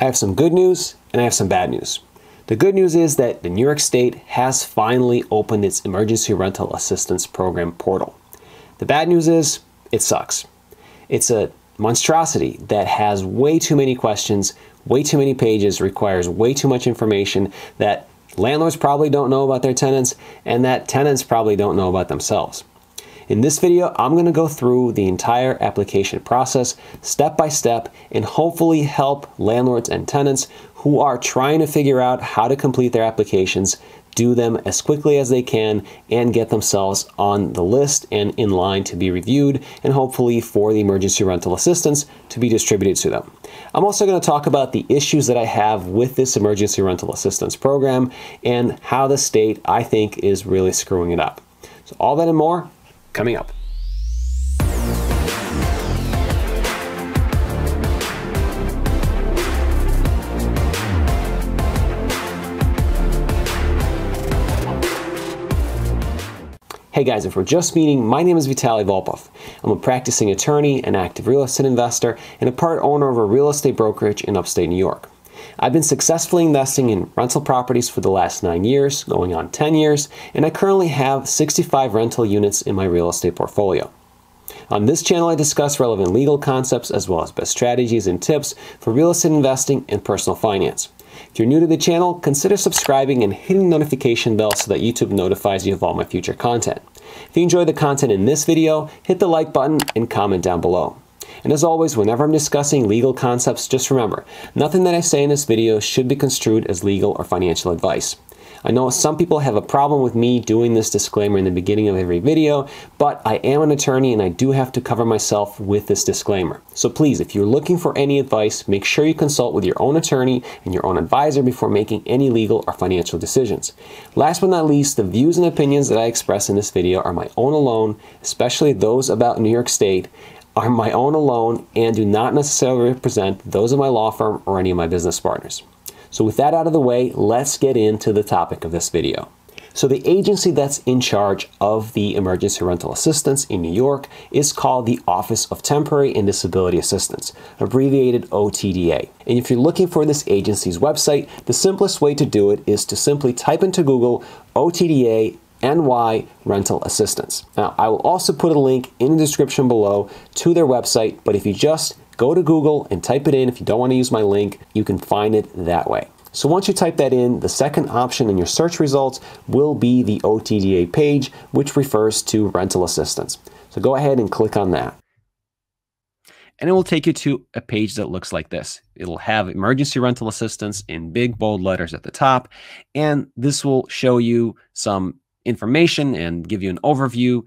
I have some good news and I have some bad news. The good news is that the New York State has finally opened its Emergency Rental Assistance Program portal. The bad news is it sucks. It's a monstrosity that has way too many questions, way too many pages, requires way too much information that landlords probably don't know about their tenants and that tenants probably don't know about themselves. In this video, I'm going to go through the entire application process step by step and hopefully help landlords and tenants who are trying to figure out how to complete their applications do them as quickly as they can and get themselves on the list and in line to be reviewed and hopefully for the emergency rental assistance to be distributed to them. I'm also going to talk about the issues that I have with this emergency rental assistance program and how the state I think is really screwing it up. So all that and more coming up. Hey guys, if we're just meeting, my name is Vitaly Volpov. I'm a practicing attorney, an active real estate investor, and a part owner of a real estate brokerage in upstate New York. I've been successfully investing in rental properties for the last nine years, going on 10 years, and I currently have 65 rental units in my real estate portfolio. On this channel, I discuss relevant legal concepts as well as best strategies and tips for real estate investing and personal finance. If you're new to the channel, consider subscribing and hitting the notification bell so that YouTube notifies you of all my future content. If you enjoy the content in this video, hit the like button and comment down below. And as always, whenever I'm discussing legal concepts, just remember, nothing that I say in this video should be construed as legal or financial advice. I know some people have a problem with me doing this disclaimer in the beginning of every video, but I am an attorney and I do have to cover myself with this disclaimer. So please, if you're looking for any advice, make sure you consult with your own attorney and your own advisor before making any legal or financial decisions. Last but not least, the views and opinions that I express in this video are my own alone, especially those about New York State, are my own alone and do not necessarily represent those of my law firm or any of my business partners. So with that out of the way, let's get into the topic of this video. So the agency that's in charge of the emergency rental assistance in New York is called the Office of Temporary and Disability Assistance, abbreviated OTDA. And if you're looking for this agency's website, the simplest way to do it is to simply type into Google OTDA NY Rental Assistance. Now, I will also put a link in the description below to their website, but if you just go to Google and type it in, if you don't want to use my link, you can find it that way. So once you type that in, the second option in your search results will be the OTDA page, which refers to rental assistance. So go ahead and click on that. And it will take you to a page that looks like this. It'll have emergency rental assistance in big bold letters at the top. And this will show you some information and give you an overview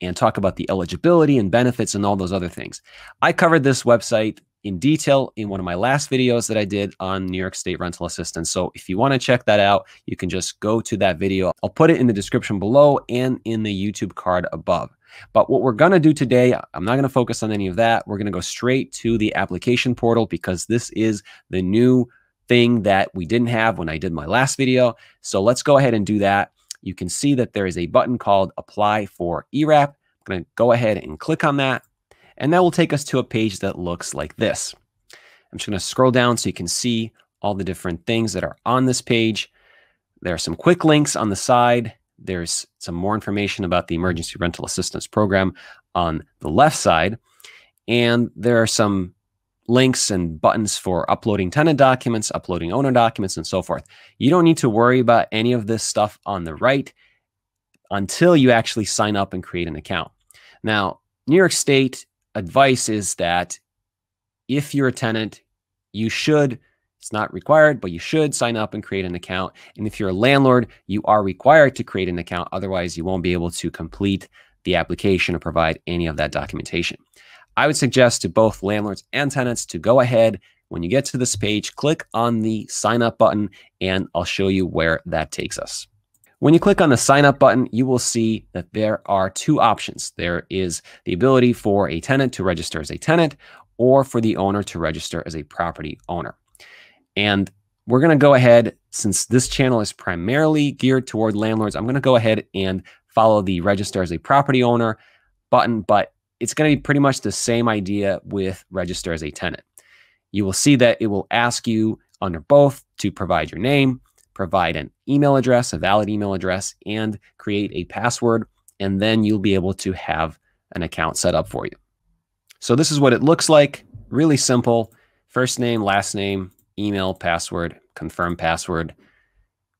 and talk about the eligibility and benefits and all those other things. I covered this website in detail in one of my last videos that I did on New York State rental assistance. So if you want to check that out, you can just go to that video. I'll put it in the description below and in the YouTube card above. But what we're going to do today, I'm not going to focus on any of that. We're going to go straight to the application portal because this is the new thing that we didn't have when I did my last video. So let's go ahead and do that you can see that there is a button called Apply for ERAP. I'm going to go ahead and click on that. And that will take us to a page that looks like this. I'm just going to scroll down so you can see all the different things that are on this page. There are some quick links on the side. There's some more information about the Emergency Rental Assistance Program on the left side. And there are some links and buttons for uploading tenant documents, uploading owner documents, and so forth. You don't need to worry about any of this stuff on the right until you actually sign up and create an account. Now, New York State advice is that if you're a tenant, you should, it's not required, but you should sign up and create an account. And if you're a landlord, you are required to create an account. Otherwise, you won't be able to complete the application or provide any of that documentation. I would suggest to both landlords and tenants to go ahead. When you get to this page, click on the sign up button, and I'll show you where that takes us. When you click on the sign up button, you will see that there are two options. There is the ability for a tenant to register as a tenant or for the owner to register as a property owner. And we're going to go ahead, since this channel is primarily geared toward landlords, I'm going to go ahead and follow the register as a property owner button. But it's going to be pretty much the same idea with register as a tenant. You will see that it will ask you under both to provide your name, provide an email address, a valid email address, and create a password. And then you'll be able to have an account set up for you. So this is what it looks like. Really simple. First name, last name, email, password, confirm password.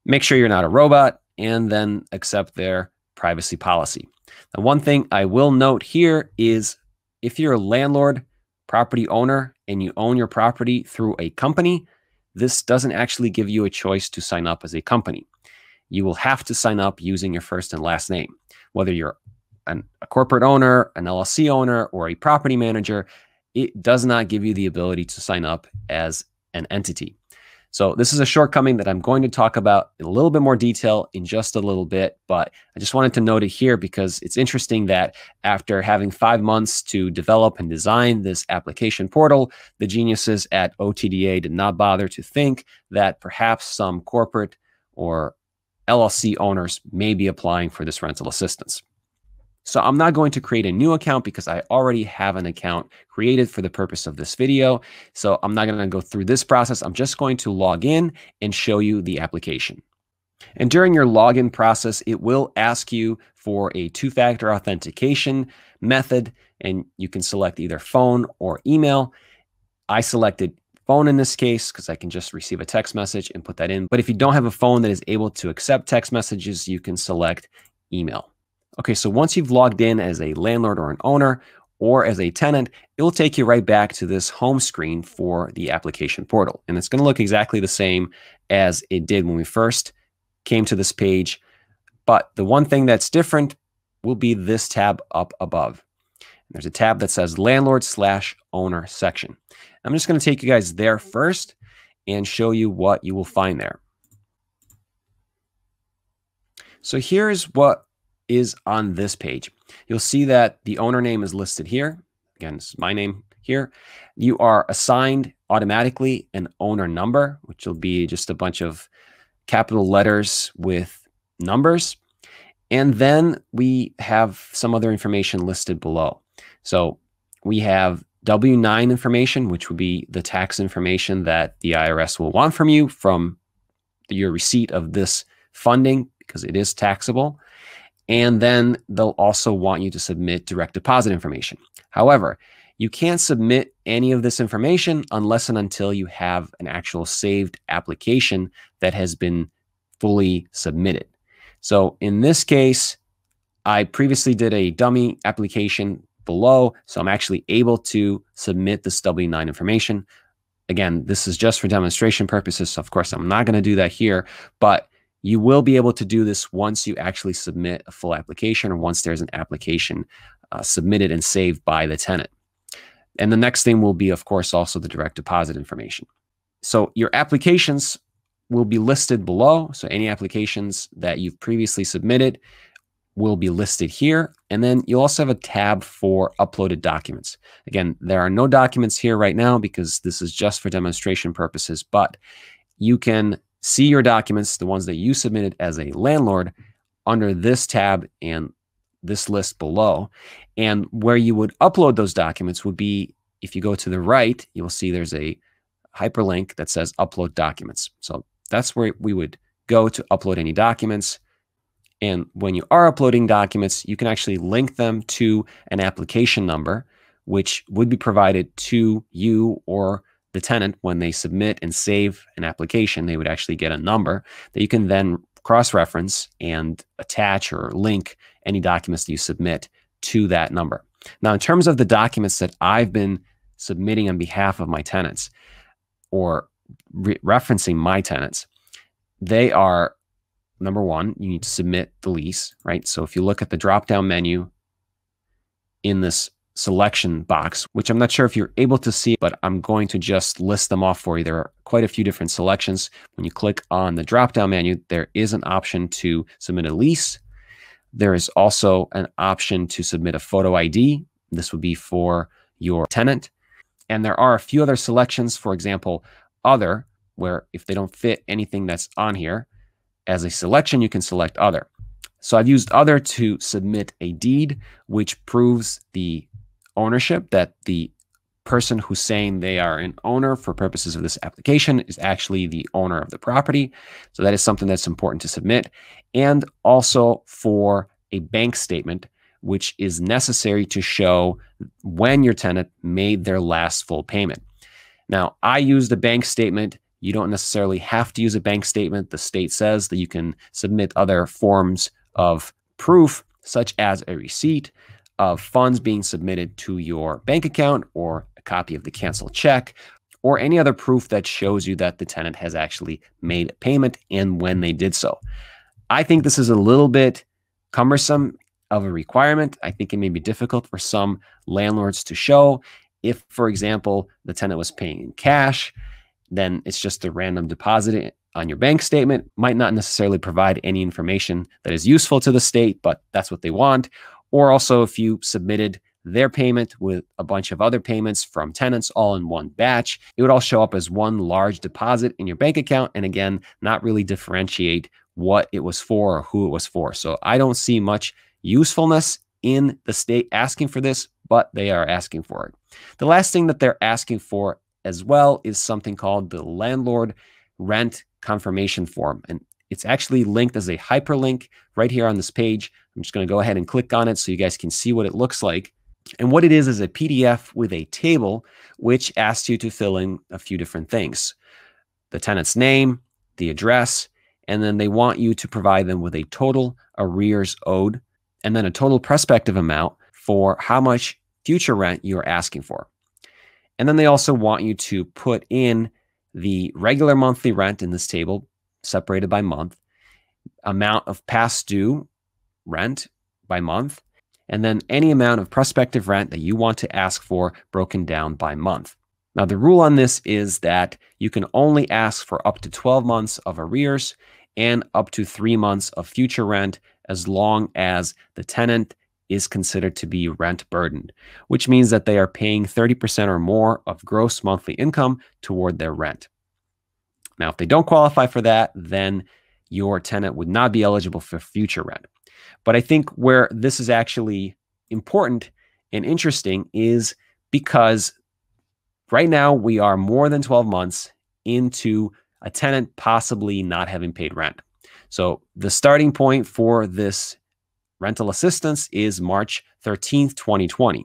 Make sure you're not a robot and then accept their privacy policy. The one thing I will note here is if you're a landlord, property owner, and you own your property through a company, this doesn't actually give you a choice to sign up as a company. You will have to sign up using your first and last name. Whether you're an, a corporate owner, an LLC owner, or a property manager, it does not give you the ability to sign up as an entity. So this is a shortcoming that I'm going to talk about in a little bit more detail in just a little bit, but I just wanted to note it here because it's interesting that after having five months to develop and design this application portal, the geniuses at OTDA did not bother to think that perhaps some corporate or LLC owners may be applying for this rental assistance. So I'm not going to create a new account because I already have an account created for the purpose of this video. So I'm not going to go through this process. I'm just going to log in and show you the application. And during your login process, it will ask you for a two-factor authentication method, and you can select either phone or email. I selected phone in this case because I can just receive a text message and put that in. But if you don't have a phone that is able to accept text messages, you can select email. Okay, so once you've logged in as a landlord or an owner or as a tenant, it will take you right back to this home screen for the application portal. And it's going to look exactly the same as it did when we first came to this page. But the one thing that's different will be this tab up above. And there's a tab that says landlord slash owner section. I'm just going to take you guys there first and show you what you will find there. So here's what is on this page. You'll see that the owner name is listed here. Again, this is my name here. You are assigned automatically an owner number, which will be just a bunch of capital letters with numbers. And then we have some other information listed below. So we have W-9 information, which would be the tax information that the IRS will want from you from your receipt of this funding because it is taxable. And then they'll also want you to submit direct deposit information. However, you can't submit any of this information unless and until you have an actual saved application that has been fully submitted. So in this case, I previously did a dummy application below, so I'm actually able to submit this W9 information. Again, this is just for demonstration purposes, so of course I'm not going to do that here, but you will be able to do this once you actually submit a full application or once there's an application uh, submitted and saved by the tenant. And the next thing will be, of course, also the direct deposit information. So your applications will be listed below. So any applications that you've previously submitted will be listed here. And then you'll also have a tab for uploaded documents. Again, there are no documents here right now because this is just for demonstration purposes, but you can see your documents, the ones that you submitted as a landlord, under this tab and this list below. And where you would upload those documents would be if you go to the right, you'll see there's a hyperlink that says upload documents. So that's where we would go to upload any documents. And when you are uploading documents, you can actually link them to an application number, which would be provided to you or the tenant, when they submit and save an application, they would actually get a number that you can then cross reference and attach or link any documents that you submit to that number. Now, in terms of the documents that I've been submitting on behalf of my tenants or re referencing my tenants, they are number one, you need to submit the lease, right? So if you look at the drop down menu in this selection box, which I'm not sure if you're able to see, but I'm going to just list them off for you. There are quite a few different selections. When you click on the drop-down menu, there is an option to submit a lease. There is also an option to submit a photo ID. This would be for your tenant. And there are a few other selections, for example, other, where if they don't fit anything that's on here, as a selection, you can select other. So I've used other to submit a deed, which proves the ownership that the person who's saying they are an owner for purposes of this application is actually the owner of the property. So that is something that's important to submit. And also for a bank statement, which is necessary to show when your tenant made their last full payment. Now, I use the bank statement. You don't necessarily have to use a bank statement. The state says that you can submit other forms of proof, such as a receipt, of funds being submitted to your bank account or a copy of the canceled check or any other proof that shows you that the tenant has actually made a payment and when they did so. I think this is a little bit cumbersome of a requirement. I think it may be difficult for some landlords to show. If, for example, the tenant was paying in cash, then it's just a random deposit on your bank statement, might not necessarily provide any information that is useful to the state, but that's what they want or also if you submitted their payment with a bunch of other payments from tenants all in one batch. It would all show up as one large deposit in your bank account. And again, not really differentiate what it was for or who it was for. So I don't see much usefulness in the state asking for this, but they are asking for it. The last thing that they're asking for as well is something called the landlord rent confirmation form. And it's actually linked as a hyperlink right here on this page I'm just going to go ahead and click on it so you guys can see what it looks like. And what it is is a PDF with a table which asks you to fill in a few different things. The tenant's name, the address, and then they want you to provide them with a total arrears owed and then a total prospective amount for how much future rent you're asking for. And then they also want you to put in the regular monthly rent in this table separated by month, amount of past due rent by month, and then any amount of prospective rent that you want to ask for broken down by month. Now, the rule on this is that you can only ask for up to 12 months of arrears and up to three months of future rent as long as the tenant is considered to be rent burdened, which means that they are paying 30% or more of gross monthly income toward their rent. Now, if they don't qualify for that, then your tenant would not be eligible for future rent. But I think where this is actually important and interesting is because right now we are more than 12 months into a tenant possibly not having paid rent. So the starting point for this rental assistance is March 13th, 2020.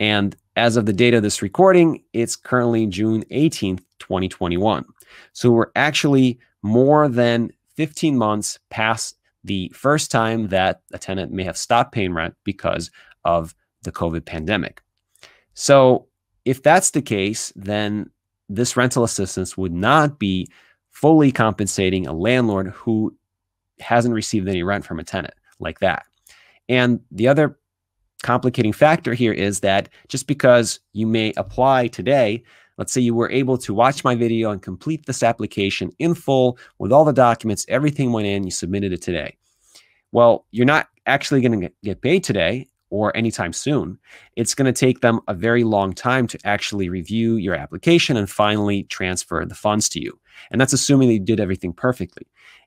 And as of the date of this recording, it's currently June 18th, 2021. So we're actually more than 15 months past the first time that a tenant may have stopped paying rent because of the COVID pandemic. So, if that's the case, then this rental assistance would not be fully compensating a landlord who hasn't received any rent from a tenant like that. And the other complicating factor here is that just because you may apply today Let's say you were able to watch my video and complete this application in full with all the documents, everything went in, you submitted it today. Well, you're not actually going to get paid today or anytime soon. It's going to take them a very long time to actually review your application and finally transfer the funds to you. And that's assuming that you did everything perfectly.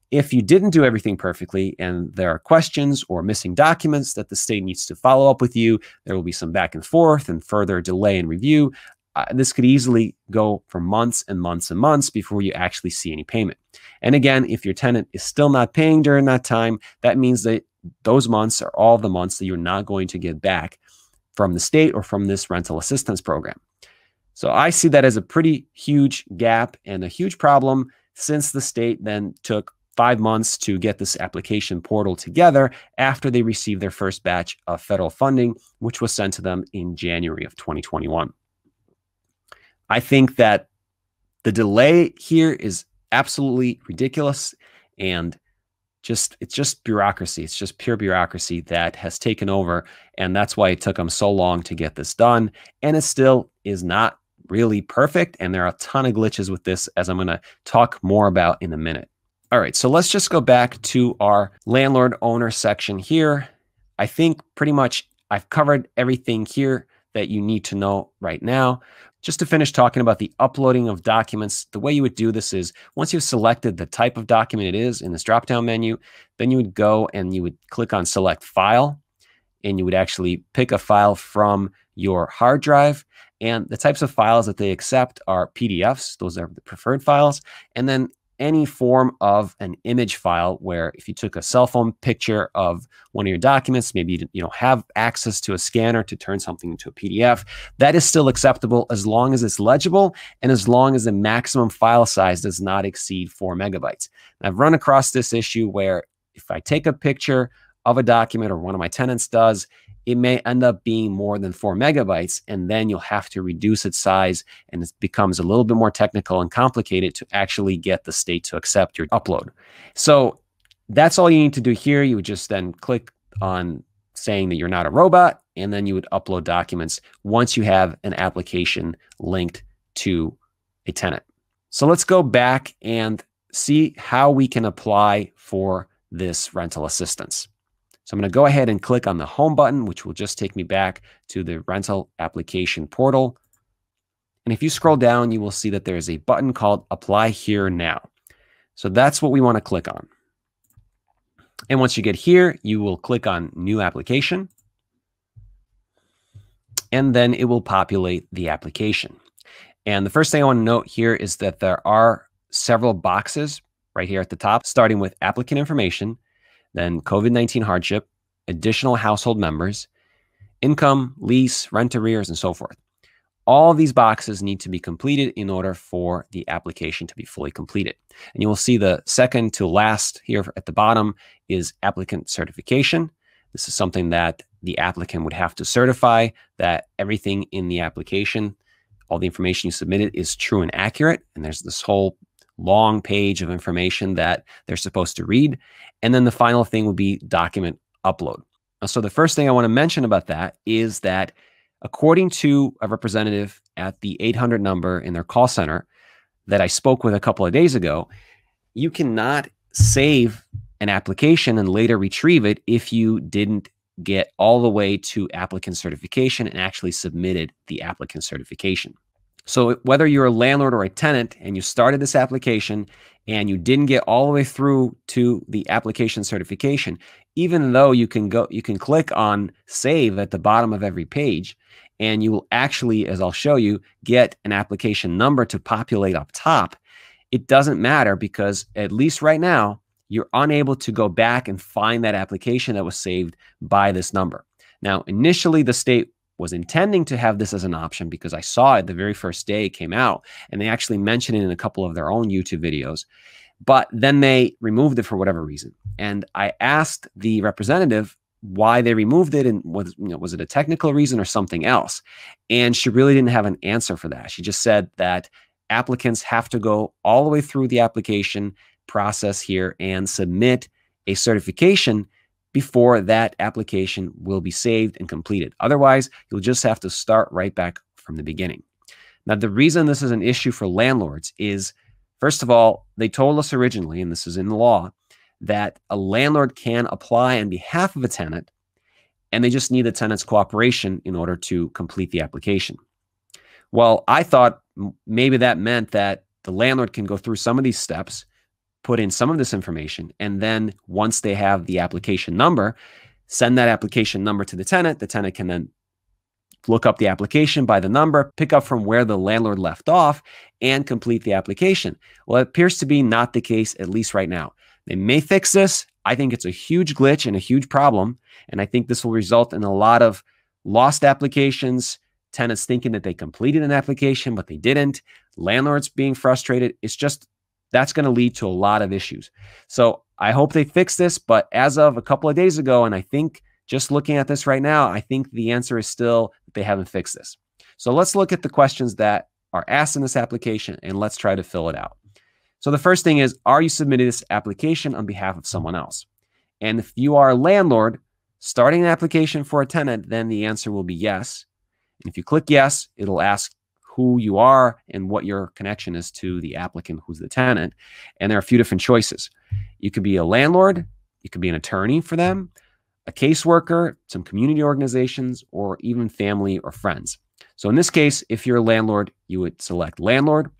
If you didn't do everything perfectly and there are questions or missing documents that the state needs to follow up with you, there will be some back and forth and further delay in review uh, this could easily go for months and months and months before you actually see any payment. And again, if your tenant is still not paying during that time, that means that those months are all the months that you're not going to get back from the state or from this rental assistance program. So I see that as a pretty huge gap and a huge problem since the state then took five months to get this application portal together after they received their first batch of federal funding, which was sent to them in January of 2021. I think that the delay here is absolutely ridiculous and just it's just bureaucracy. It's just pure bureaucracy that has taken over and that's why it took them so long to get this done and it still is not really perfect and there are a ton of glitches with this as I'm going to talk more about in a minute. All right, so let's just go back to our landlord owner section here. I think pretty much I've covered everything here that you need to know right now. Just to finish talking about the uploading of documents, the way you would do this is once you've selected the type of document it is in this drop-down menu, then you would go and you would click on select file and you would actually pick a file from your hard drive. And the types of files that they accept are PDFs. Those are the preferred files. And then any form of an image file where if you took a cell phone picture of one of your documents, maybe you, you don't have access to a scanner to turn something into a PDF, that is still acceptable as long as it's legible and as long as the maximum file size does not exceed four megabytes. And I've run across this issue where if I take a picture of a document or one of my tenants does, it may end up being more than four megabytes, and then you'll have to reduce its size, and it becomes a little bit more technical and complicated to actually get the state to accept your upload. So that's all you need to do here. You would just then click on saying that you're not a robot, and then you would upload documents once you have an application linked to a tenant. So let's go back and see how we can apply for this rental assistance. So I'm going to go ahead and click on the home button, which will just take me back to the rental application portal. And if you scroll down, you will see that there is a button called apply here now. So that's what we want to click on. And once you get here, you will click on new application. And then it will populate the application. And the first thing I want to note here is that there are several boxes right here at the top, starting with applicant information, then COVID 19 hardship, additional household members, income, lease, rent arrears, and so forth. All these boxes need to be completed in order for the application to be fully completed. And you will see the second to last here at the bottom is applicant certification. This is something that the applicant would have to certify that everything in the application, all the information you submitted is true and accurate. And there's this whole long page of information that they're supposed to read. And then the final thing would be document upload. So the first thing I want to mention about that is that according to a representative at the 800 number in their call center that I spoke with a couple of days ago, you cannot save an application and later retrieve it if you didn't get all the way to applicant certification and actually submitted the applicant certification. So whether you're a landlord or a tenant and you started this application and you didn't get all the way through to the application certification, even though you can go you can click on save at the bottom of every page and you will actually as I'll show you get an application number to populate up top. It doesn't matter because at least right now you're unable to go back and find that application that was saved by this number. Now, initially the state was intending to have this as an option because I saw it the very first day it came out, and they actually mentioned it in a couple of their own YouTube videos. But then they removed it for whatever reason. And I asked the representative why they removed it and was you know was it a technical reason or something else and she really didn't have an answer for that she just said that applicants have to go all the way through the application process here and submit a certification before that application will be saved and completed. Otherwise, you'll just have to start right back from the beginning. Now, the reason this is an issue for landlords is, first of all, they told us originally, and this is in the law, that a landlord can apply on behalf of a tenant, and they just need the tenant's cooperation in order to complete the application. Well, I thought maybe that meant that the landlord can go through some of these steps put in some of this information. And then once they have the application number, send that application number to the tenant. The tenant can then look up the application by the number, pick up from where the landlord left off, and complete the application. Well, it appears to be not the case, at least right now. They may fix this. I think it's a huge glitch and a huge problem. And I think this will result in a lot of lost applications, tenants thinking that they completed an application, but they didn't, landlords being frustrated. It's just that's going to lead to a lot of issues. So I hope they fix this. But as of a couple of days ago, and I think just looking at this right now, I think the answer is still they haven't fixed this. So let's look at the questions that are asked in this application and let's try to fill it out. So the first thing is Are you submitting this application on behalf of someone else? And if you are a landlord starting an application for a tenant, then the answer will be yes. And if you click yes, it'll ask who you are and what your connection is to the applicant who's the tenant. And there are a few different choices. You could be a landlord, you could be an attorney for them, a caseworker, some community organizations, or even family or friends. So in this case, if you're a landlord, you would select landlord,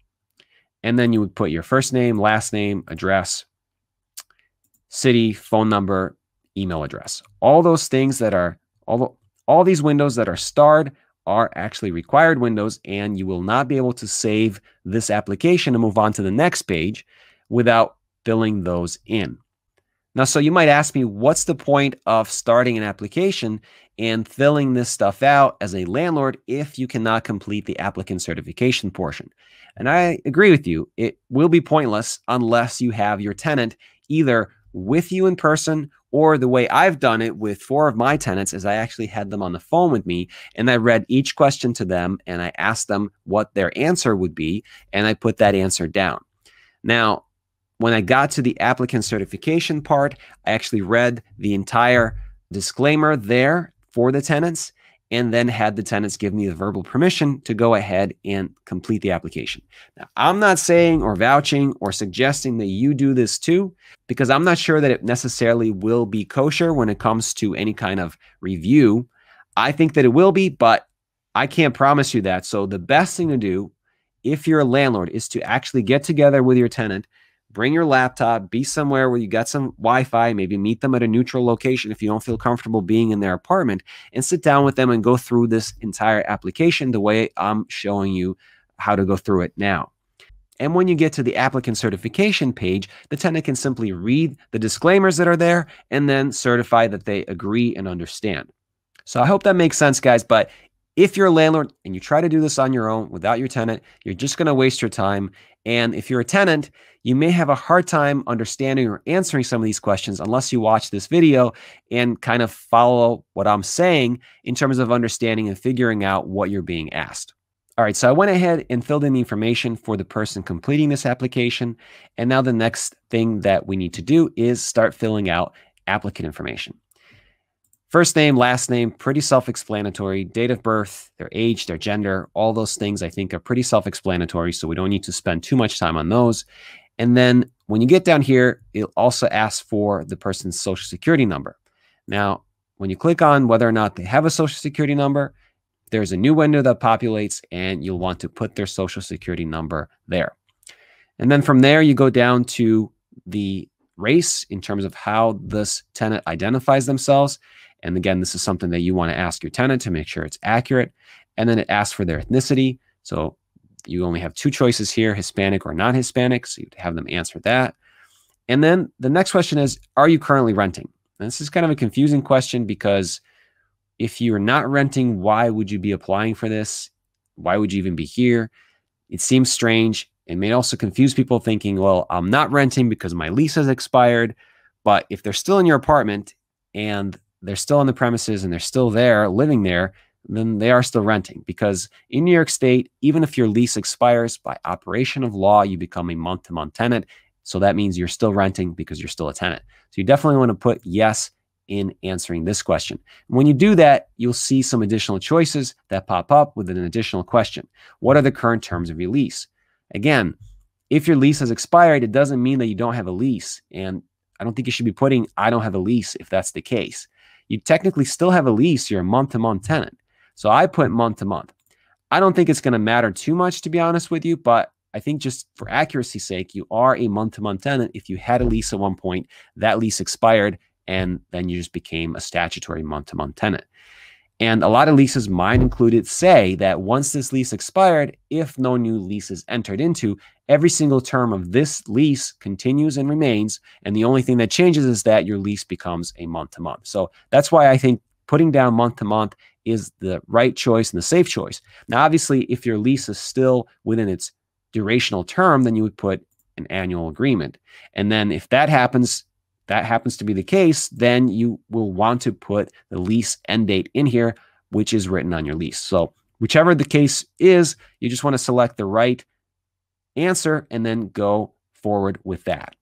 and then you would put your first name, last name, address, city, phone number, email address. All those things that are all, all these windows that are starred are actually required windows, and you will not be able to save this application and move on to the next page without filling those in. Now, so you might ask me, what's the point of starting an application and filling this stuff out as a landlord if you cannot complete the applicant certification portion? And I agree with you. It will be pointless unless you have your tenant either with you in person, or the way I've done it with four of my tenants is I actually had them on the phone with me and I read each question to them and I asked them what their answer would be and I put that answer down. Now, when I got to the applicant certification part, I actually read the entire disclaimer there for the tenants and then had the tenants give me the verbal permission to go ahead and complete the application. Now, I'm not saying or vouching or suggesting that you do this too, because I'm not sure that it necessarily will be kosher when it comes to any kind of review. I think that it will be, but I can't promise you that. So, the best thing to do if you're a landlord is to actually get together with your tenant Bring your laptop, be somewhere where you got some Wi Fi, maybe meet them at a neutral location if you don't feel comfortable being in their apartment, and sit down with them and go through this entire application the way I'm showing you how to go through it now. And when you get to the applicant certification page, the tenant can simply read the disclaimers that are there and then certify that they agree and understand. So I hope that makes sense, guys. But if you're a landlord and you try to do this on your own without your tenant, you're just going to waste your time. And if you're a tenant you may have a hard time understanding or answering some of these questions unless you watch this video and kind of follow what I'm saying in terms of understanding and figuring out what you're being asked. All right, so I went ahead and filled in the information for the person completing this application. And now the next thing that we need to do is start filling out applicant information. First name, last name, pretty self explanatory. Date of birth, their age, their gender, all those things I think are pretty self explanatory. So we don't need to spend too much time on those. And then when you get down here, it also asks for the person's social security number. Now, when you click on whether or not they have a social security number, there's a new window that populates and you'll want to put their social security number there. And then from there, you go down to the race in terms of how this tenant identifies themselves. And again, this is something that you want to ask your tenant to make sure it's accurate. And then it asks for their ethnicity. So you only have two choices here Hispanic or non Hispanic. So you'd have them answer that. And then the next question is Are you currently renting? And this is kind of a confusing question because if you're not renting, why would you be applying for this? Why would you even be here? It seems strange. It may also confuse people thinking, well, I'm not renting because my lease has expired. But if they're still in your apartment and they're still on the premises and they're still there living there, then they are still renting because in New York State, even if your lease expires by operation of law, you become a month to month tenant. So that means you're still renting because you're still a tenant. So you definitely want to put yes in answering this question. When you do that, you'll see some additional choices that pop up with an additional question. What are the current terms of your lease? Again, if your lease has expired, it doesn't mean that you don't have a lease. And I don't think you should be putting, I don't have a lease if that's the case. You technically still have a lease, you're a month to month tenant. So I put month to month. I don't think it's going to matter too much, to be honest with you, but I think just for accuracy's sake, you are a month to month tenant. If you had a lease at one point, that lease expired, and then you just became a statutory month to month tenant. And a lot of leases, mine included, say that once this lease expired, if no new lease is entered into, every single term of this lease continues and remains. And the only thing that changes is that your lease becomes a month to month. So that's why I think putting down month to month is the right choice and the safe choice. Now, obviously, if your lease is still within its durational term, then you would put an annual agreement. And then if that happens, that happens to be the case, then you will want to put the lease end date in here, which is written on your lease. So, whichever the case is, you just want to select the right answer and then go forward with that.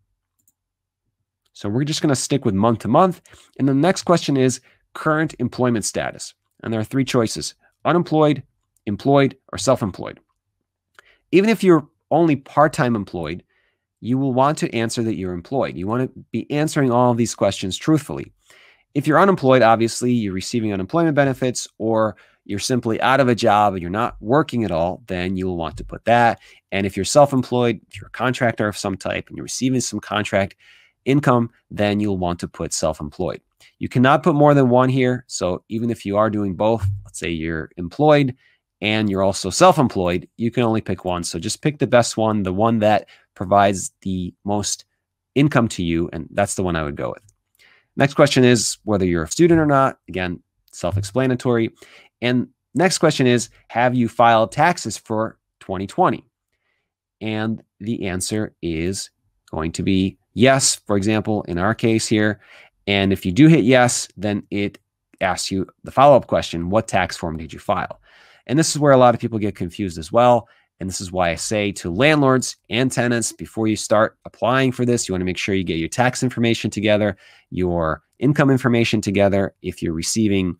So, we're just going to stick with month to month. And the next question is current employment status and there are three choices unemployed, employed, or self employed. Even if you're only part time employed, you will want to answer that you're employed. You want to be answering all of these questions truthfully. If you're unemployed, obviously you're receiving unemployment benefits or you're simply out of a job and you're not working at all, then you'll want to put that. And if you're self employed, if you're a contractor of some type and you're receiving some contract income, then you'll want to put self employed. You cannot put more than one here. So even if you are doing both, let's say you're employed and you're also self-employed, you can only pick one. So just pick the best one, the one that provides the most income to you. And that's the one I would go with. Next question is whether you're a student or not. Again, self-explanatory. And next question is, have you filed taxes for 2020? And the answer is going to be yes. For example, in our case here, and if you do hit yes, then it asks you the follow up question What tax form did you file? And this is where a lot of people get confused as well. And this is why I say to landlords and tenants before you start applying for this, you want to make sure you get your tax information together, your income information together. If you're receiving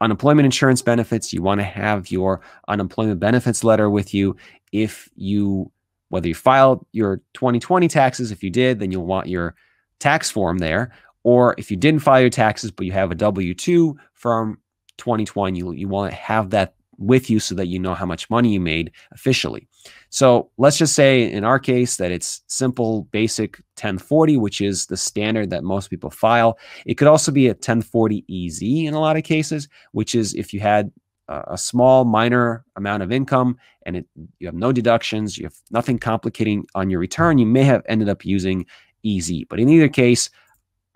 unemployment insurance benefits, you want to have your unemployment benefits letter with you. If you, whether you filed your 2020 taxes, if you did, then you'll want your tax form there. Or if you didn't file your taxes, but you have a W 2 from 2020, you, you want to have that with you so that you know how much money you made officially. So let's just say in our case that it's simple, basic 1040, which is the standard that most people file. It could also be a 1040 EZ in a lot of cases, which is if you had a small, minor amount of income and it, you have no deductions, you have nothing complicating on your return, you may have ended up using EZ. But in either case,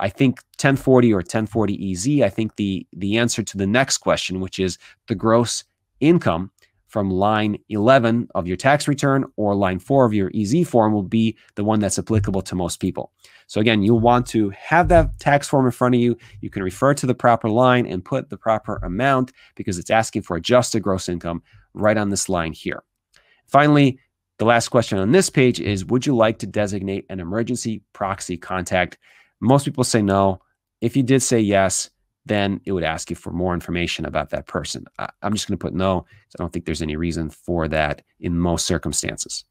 I think 1040 or 1040 EZ, I think the, the answer to the next question, which is the gross income from line 11 of your tax return or line 4 of your EZ form will be the one that's applicable to most people. So again, you'll want to have that tax form in front of you. You can refer to the proper line and put the proper amount because it's asking for adjusted gross income right on this line here. Finally, the last question on this page is, would you like to designate an emergency proxy contact? Most people say no. If you did say yes, then it would ask you for more information about that person. I, am just going to put no. I don't think there's any reason for that in most circumstances.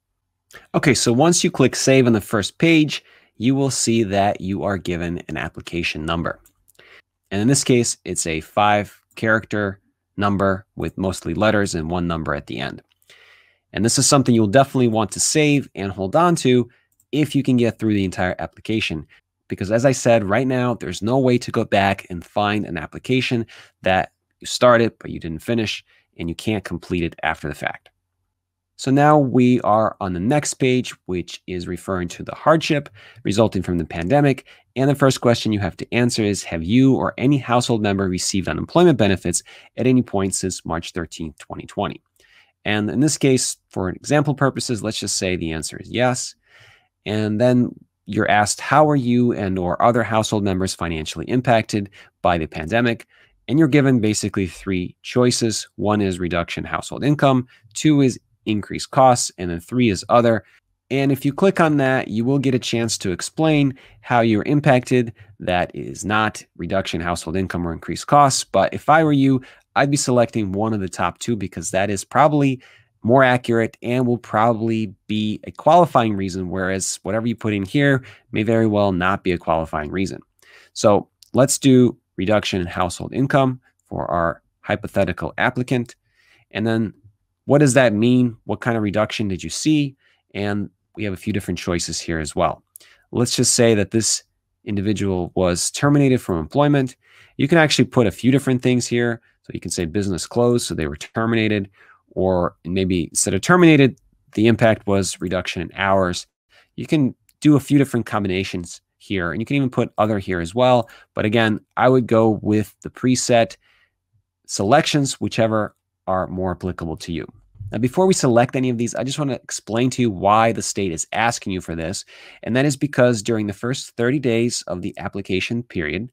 Okay, so once you click save on the first page, you will see that you are given an application number. And in this case, it's a five character number with mostly letters and one number at the end. And this is something you'll definitely want to save and hold on to if you can get through the entire application because as I said, right now, there's no way to go back and find an application that you started, but you didn't finish, and you can't complete it after the fact. So now we are on the next page, which is referring to the hardship resulting from the pandemic. And the first question you have to answer is Have you or any household member received unemployment benefits at any point since March 13, 2020? And in this case, for example purposes, let's just say the answer is yes. And then you're asked how are you and or other household members financially impacted by the pandemic and you're given basically three choices one is reduction household income two is increased costs and then three is other and if you click on that you will get a chance to explain how you're impacted that is not reduction household income or increased costs but if i were you i'd be selecting one of the top two because that is probably more accurate and will probably be a qualifying reason, whereas whatever you put in here may very well not be a qualifying reason. So let's do reduction in household income for our hypothetical applicant. And then what does that mean? What kind of reduction did you see? And we have a few different choices here as well. Let's just say that this individual was terminated from employment. You can actually put a few different things here. So you can say business closed, so they were terminated, or maybe instead of terminated, the impact was reduction in hours. You can do a few different combinations here, and you can even put other here as well. But again, I would go with the preset selections, whichever are more applicable to you. Now, before we select any of these, I just want to explain to you why the state is asking you for this. And that is because during the first 30 days of the application period,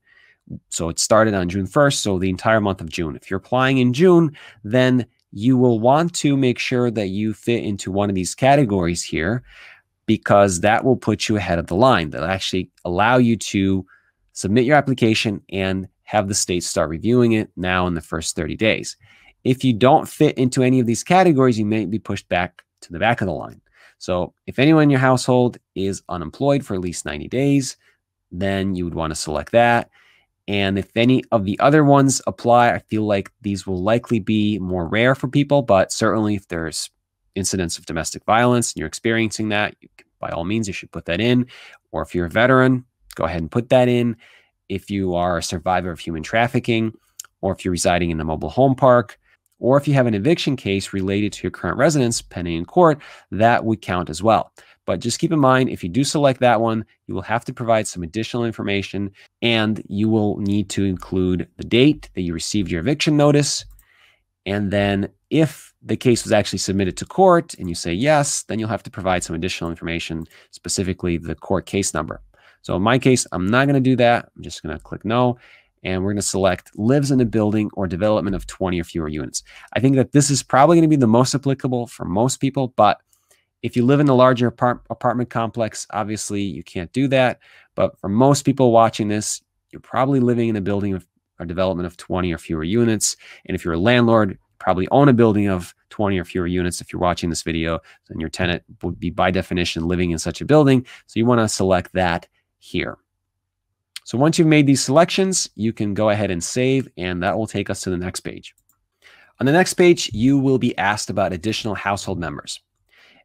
so it started on June 1st, so the entire month of June. If you're applying in June, then you will want to make sure that you fit into one of these categories here because that will put you ahead of the line. That'll actually allow you to submit your application and have the state start reviewing it now in the first 30 days. If you don't fit into any of these categories, you may be pushed back to the back of the line. So if anyone in your household is unemployed for at least 90 days, then you would want to select that. And if any of the other ones apply, I feel like these will likely be more rare for people. But certainly, if there's incidents of domestic violence and you're experiencing that, you can, by all means, you should put that in. Or if you're a veteran, go ahead and put that in. If you are a survivor of human trafficking, or if you're residing in a mobile home park, or if you have an eviction case related to your current residence pending in court, that would count as well. But just keep in mind, if you do select that one, you will have to provide some additional information and you will need to include the date that you received your eviction notice. And then if the case was actually submitted to court and you say yes, then you'll have to provide some additional information, specifically the court case number. So in my case, I'm not going to do that. I'm just going to click no. And we're going to select lives in a building or development of 20 or fewer units. I think that this is probably going to be the most applicable for most people, but if you live in a larger apart apartment complex, obviously you can't do that. But for most people watching this, you're probably living in a building of a development of 20 or fewer units. And if you're a landlord, probably own a building of 20 or fewer units. If you're watching this video, then your tenant would be by definition living in such a building. So you want to select that here. So once you've made these selections, you can go ahead and save, and that will take us to the next page. On the next page, you will be asked about additional household members.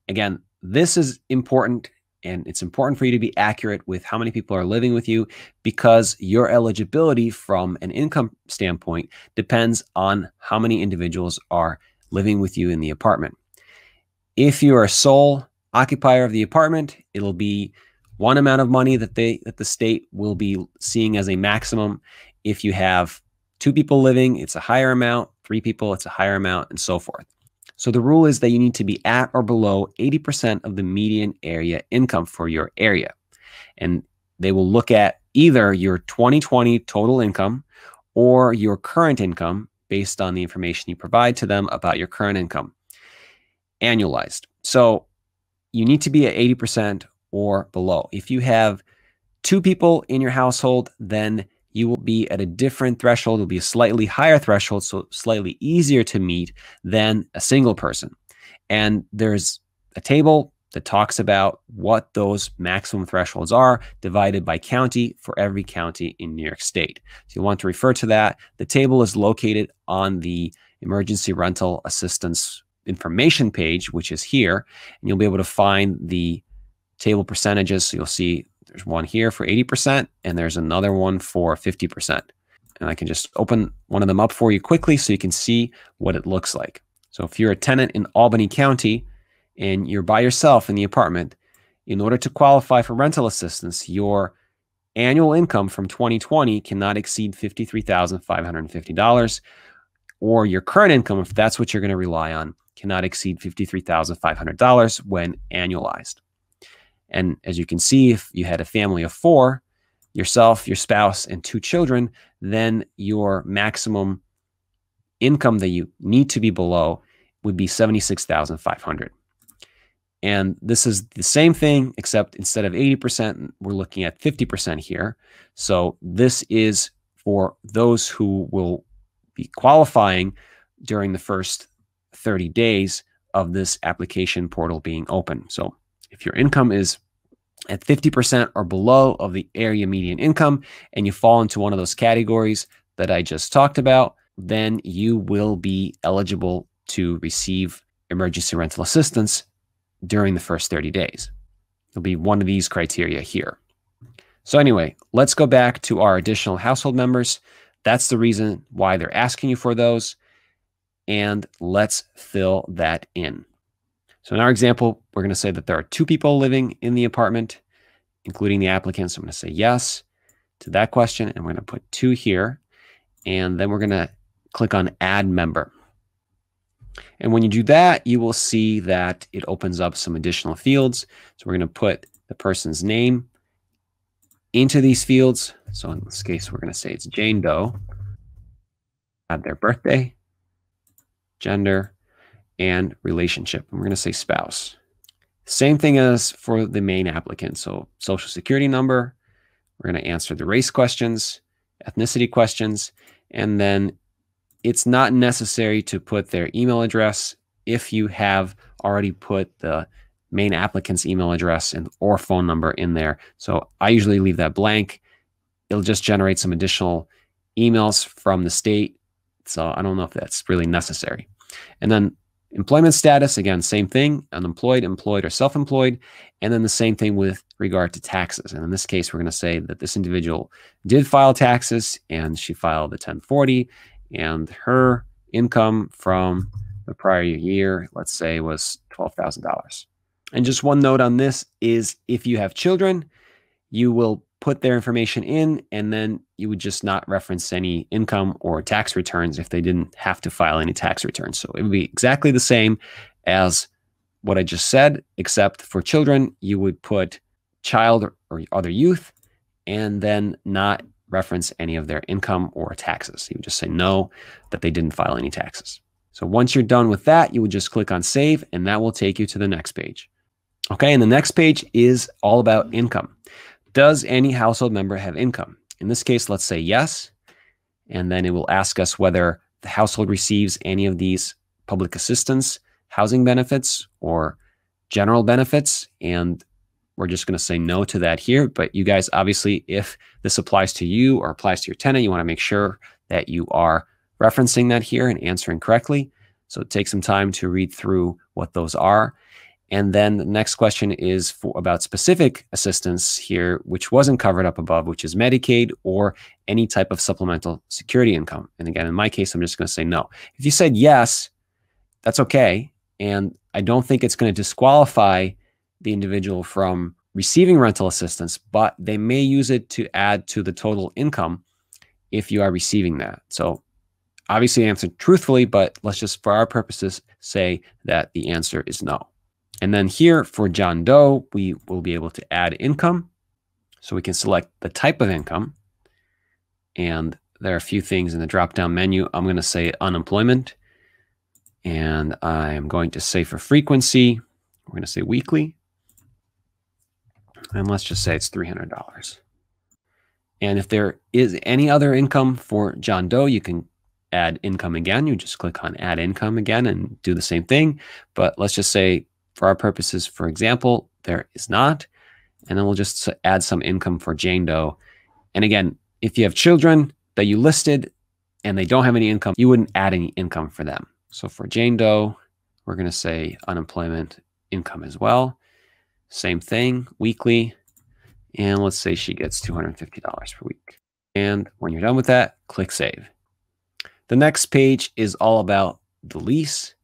Again, this is important and it's important for you to be accurate with how many people are living with you because your eligibility from an income standpoint depends on how many individuals are living with you in the apartment. If you're a sole occupier of the apartment, it'll be one amount of money that they that the state will be seeing as a maximum. If you have two people living, it's a higher amount, three people, it's a higher amount, and so forth. So the rule is that you need to be at or below 80% of the median area income for your area. And they will look at either your 2020 total income or your current income based on the information you provide to them about your current income annualized. So you need to be at 80% or below. If you have two people in your household, then you will be at a different threshold, will be a slightly higher threshold, so slightly easier to meet than a single person. And there's a table that talks about what those maximum thresholds are divided by county for every county in New York State. So you want to refer to that. The table is located on the emergency rental assistance information page, which is here, and you'll be able to find the table percentages. So you'll see there's one here for 80%, and there's another one for 50%. And I can just open one of them up for you quickly so you can see what it looks like. So if you're a tenant in Albany County and you're by yourself in the apartment, in order to qualify for rental assistance, your annual income from 2020 cannot exceed $53,550, or your current income, if that's what you're going to rely on, cannot exceed $53,500 when annualized. And as you can see, if you had a family of four, yourself, your spouse, and two children, then your maximum income that you need to be below would be 76,500. And this is the same thing, except instead of 80%, we're looking at 50% here. So this is for those who will be qualifying during the first 30 days of this application portal being open. So if your income is at 50% or below of the area median income and you fall into one of those categories that I just talked about, then you will be eligible to receive emergency rental assistance during the first 30 days. It'll be one of these criteria here. So, anyway, let's go back to our additional household members. That's the reason why they're asking you for those. And let's fill that in. So in our example, we're going to say that there are two people living in the apartment, including the applicant. So I'm going to say yes to that question, and we're going to put two here. And then we're going to click on Add Member. And when you do that, you will see that it opens up some additional fields. So we're going to put the person's name into these fields. So in this case, we're going to say it's Jane Doe. Add their birthday, gender, and relationship. And we're going to say spouse. Same thing as for the main applicant. So social security number, we're going to answer the race questions, ethnicity questions, and then it's not necessary to put their email address if you have already put the main applicant's email address and or phone number in there. So I usually leave that blank. It'll just generate some additional emails from the state. So I don't know if that's really necessary. And then Employment status, again, same thing, unemployed, employed, or self-employed. And then the same thing with regard to taxes. And in this case, we're going to say that this individual did file taxes and she filed the 1040 and her income from the prior year, let's say, was $12,000. And just one note on this is if you have children, you will put their information in, and then you would just not reference any income or tax returns if they didn't have to file any tax returns. So it would be exactly the same as what I just said, except for children, you would put child or other youth and then not reference any of their income or taxes. You would just say no, that they didn't file any taxes. So once you're done with that, you would just click on save and that will take you to the next page. Okay, and the next page is all about income. Does any household member have income? In this case, let's say yes. And then it will ask us whether the household receives any of these public assistance, housing benefits, or general benefits. And we're just going to say no to that here. But you guys, obviously, if this applies to you or applies to your tenant, you want to make sure that you are referencing that here and answering correctly. So take some time to read through what those are. And then the next question is for, about specific assistance here, which wasn't covered up above, which is Medicaid or any type of supplemental security income. And again, in my case, I'm just going to say no. If you said yes, that's okay. And I don't think it's going to disqualify the individual from receiving rental assistance, but they may use it to add to the total income if you are receiving that. So obviously answer truthfully, but let's just for our purposes say that the answer is no. And then here for John Doe, we will be able to add income. So we can select the type of income. And there are a few things in the drop-down menu. I'm going to say unemployment. And I'm going to say for frequency, we're going to say weekly. And let's just say it's $300. And if there is any other income for John Doe, you can add income again. You just click on add income again and do the same thing. But let's just say for our purposes, for example, there is not. And then we'll just add some income for Jane Doe. And again, if you have children that you listed and they don't have any income, you wouldn't add any income for them. So for Jane Doe, we're going to say unemployment income as well. Same thing, weekly. And let's say she gets $250 per week. And when you're done with that, click save. The next page is all about the lease.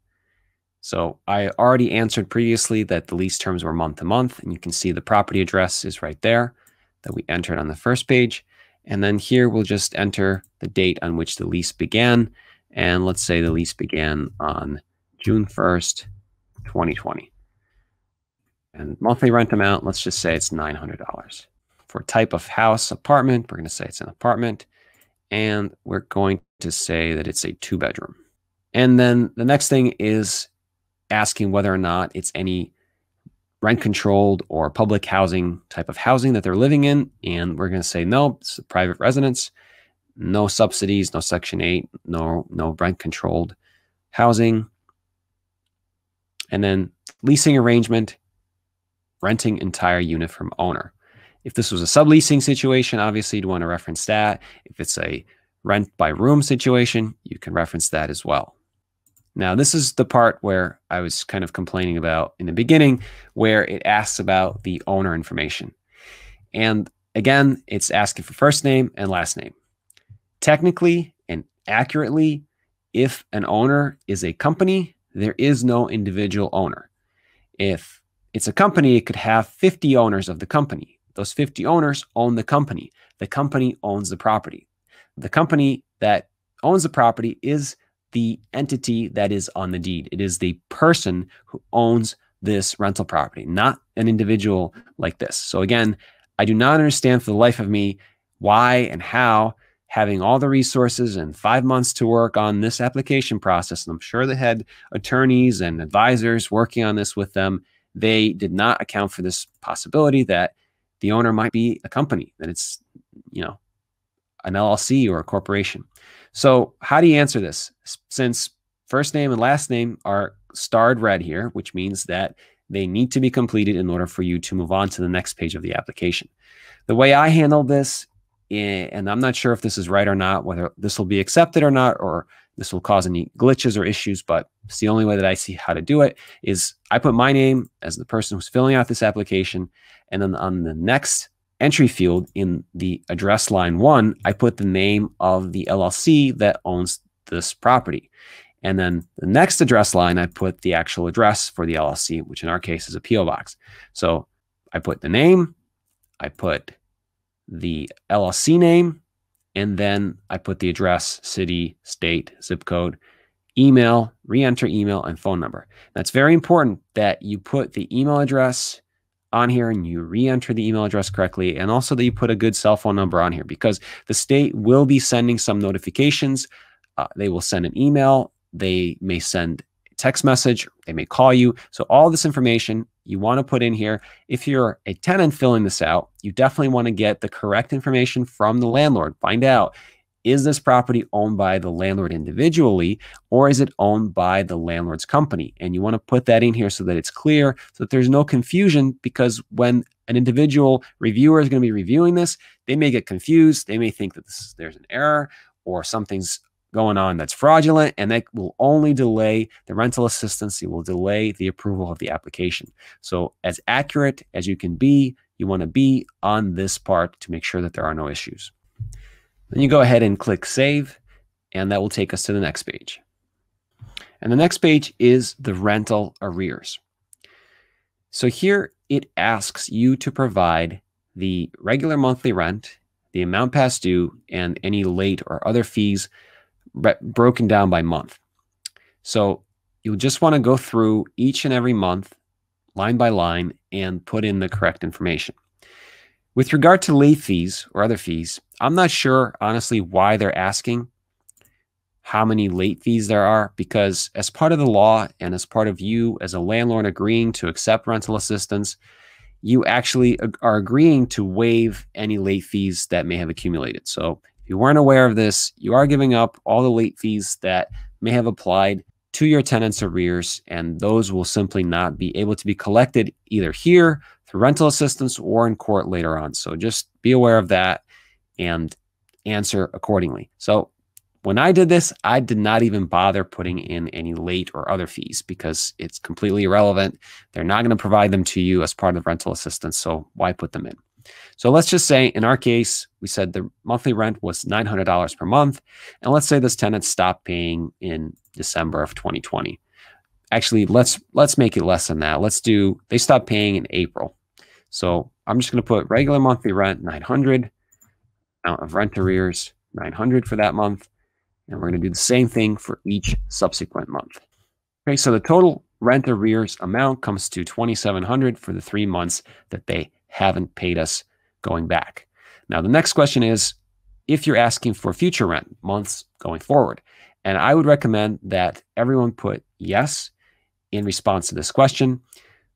So I already answered previously that the lease terms were month to month, and you can see the property address is right there that we entered on the first page. And then here we'll just enter the date on which the lease began. And let's say the lease began on June 1st, 2020. And monthly rent amount, let's just say it's $900. For type of house, apartment, we're going to say it's an apartment. And we're going to say that it's a two bedroom. And then the next thing is asking whether or not it's any rent controlled or public housing type of housing that they're living in. And we're going to say, no, it's a private residence, no subsidies, no section eight, no, no rent controlled housing. And then leasing arrangement, renting entire unit from owner. If this was a subleasing situation, obviously you'd want to reference that. If it's a rent by room situation, you can reference that as well. Now, this is the part where I was kind of complaining about in the beginning, where it asks about the owner information. And again, it's asking for first name and last name. Technically and accurately, if an owner is a company, there is no individual owner. If it's a company, it could have 50 owners of the company. Those 50 owners own the company. The company owns the property. The company that owns the property is the entity that is on the deed. It is the person who owns this rental property, not an individual like this. So again, I do not understand for the life of me why and how having all the resources and five months to work on this application process, and I'm sure they had attorneys and advisors working on this with them, they did not account for this possibility that the owner might be a company, that it's, you know, an LLC or a corporation. So, how do you answer this? Since first name and last name are starred red here, which means that they need to be completed in order for you to move on to the next page of the application. The way I handle this, eh, and I'm not sure if this is right or not, whether this will be accepted or not, or this will cause any glitches or issues, but it's the only way that I see how to do it is I put my name as the person who's filling out this application. And then on the next entry field in the address line one, I put the name of the LLC that owns this property. And then the next address line, I put the actual address for the LLC, which in our case is a PO box. So I put the name, I put the LLC name, and then I put the address, city, state, zip code, email, re enter email, and phone number. That's very important that you put the email address, on here and you re enter the email address correctly, and also that you put a good cell phone number on here because the state will be sending some notifications. Uh, they will send an email, they may send text message, they may call you. So, all this information you want to put in here. If you're a tenant filling this out, you definitely want to get the correct information from the landlord. Find out is this property owned by the landlord individually or is it owned by the landlord's company? And you want to put that in here so that it's clear, so that there's no confusion because when an individual reviewer is going to be reviewing this, they may get confused. They may think that this, there's an error or something's going on that's fraudulent and that will only delay the rental assistance. It will delay the approval of the application. So as accurate as you can be, you want to be on this part to make sure that there are no issues. Then you go ahead and click Save, and that will take us to the next page. And the next page is the rental arrears. So here it asks you to provide the regular monthly rent, the amount past due, and any late or other fees broken down by month. So you'll just want to go through each and every month, line by line, and put in the correct information. With regard to late fees or other fees, I'm not sure, honestly, why they're asking how many late fees there are because as part of the law and as part of you as a landlord agreeing to accept rental assistance you actually are agreeing to waive any late fees that may have accumulated so if you weren't aware of this you are giving up all the late fees that may have applied to your tenants arrears and those will simply not be able to be collected either here through rental assistance or in court later on. So just be aware of that and answer accordingly. So when I did this, I did not even bother putting in any late or other fees because it's completely irrelevant. They're not going to provide them to you as part of rental assistance. So why put them in? So let's just say in our case, we said the monthly rent was $900 per month. And let's say this tenant stopped paying in December of 2020. Actually, let's let's make it less than that. Let's do they stopped paying in April. So I'm just going to put regular monthly rent, 900, amount of rent arrears, 900 for that month. And we're going to do the same thing for each subsequent month. Okay, so the total rent arrears amount comes to 2700 for the three months that they haven't paid us going back. Now, the next question is if you're asking for future rent months going forward. And I would recommend that everyone put yes in response to this question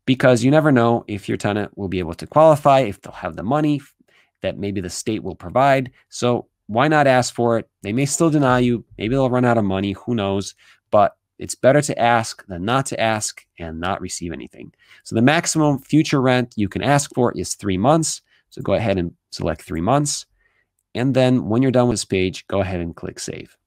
because you never know if your tenant will be able to qualify, if they'll have the money that maybe the state will provide. So why not ask for it? They may still deny you. Maybe they'll run out of money. Who knows? But it's better to ask than not to ask and not receive anything. So the maximum future rent you can ask for is three months. So go ahead and select three months. And then when you're done with this page, go ahead and click save.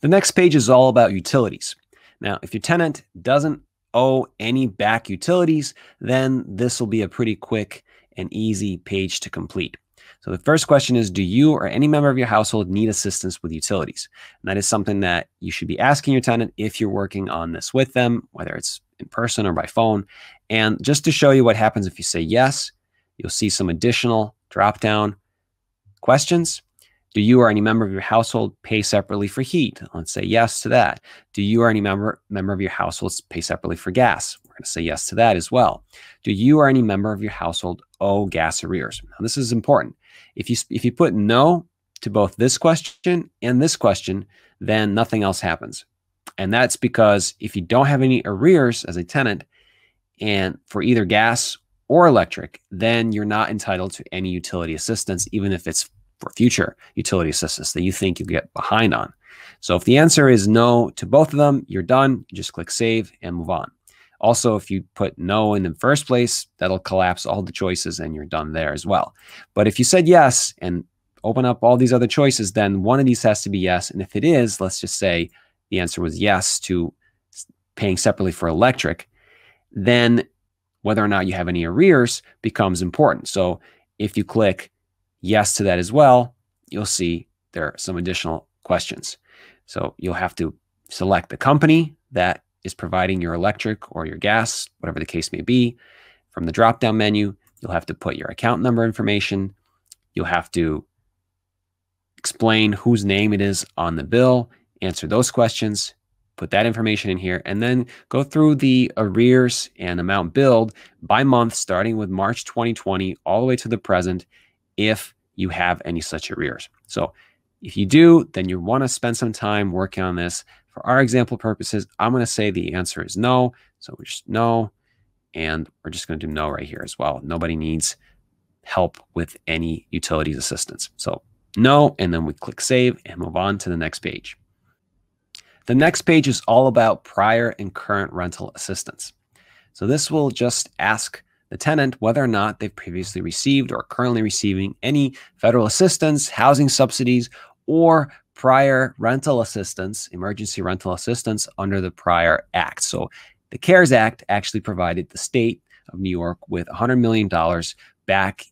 The next page is all about utilities. Now, if your tenant doesn't owe any back utilities, then this will be a pretty quick and easy page to complete. So the first question is, do you or any member of your household need assistance with utilities? And that is something that you should be asking your tenant if you're working on this with them, whether it's in person or by phone. And just to show you what happens if you say yes, you'll see some additional drop down questions. Do you or any member of your household pay separately for heat? Let's say yes to that. Do you or any member, member of your household pay separately for gas? We're going to say yes to that as well. Do you or any member of your household owe gas arrears? Now, this is important. If you, if you put no to both this question and this question, then nothing else happens. And that's because if you don't have any arrears as a tenant, and for either gas or electric, then you're not entitled to any utility assistance, even if it's for future utility assistance that you think you'll get behind on. So if the answer is no to both of them, you're done. You just click save and move on. Also, if you put no in the first place, that'll collapse all the choices and you're done there as well. But if you said yes and open up all these other choices, then one of these has to be yes. And if it is, let's just say the answer was yes to paying separately for electric, then whether or not you have any arrears becomes important. So if you click yes to that as well, you'll see there are some additional questions. So you'll have to select the company that is providing your electric or your gas, whatever the case may be. From the drop down menu, you'll have to put your account number information. You'll have to explain whose name it is on the bill, answer those questions, put that information in here, and then go through the arrears and amount billed by month, starting with March 2020 all the way to the present, if you have any such arrears. So if you do, then you want to spend some time working on this. For our example purposes, I'm going to say the answer is no. So we just no. And we're just going to do no right here as well. Nobody needs help with any utilities assistance. So no, and then we click save and move on to the next page. The next page is all about prior and current rental assistance. So this will just ask the tenant whether or not they've previously received or currently receiving any federal assistance, housing subsidies, or prior rental assistance, emergency rental assistance under the prior act. So the CARES Act actually provided the state of New York with $100 million back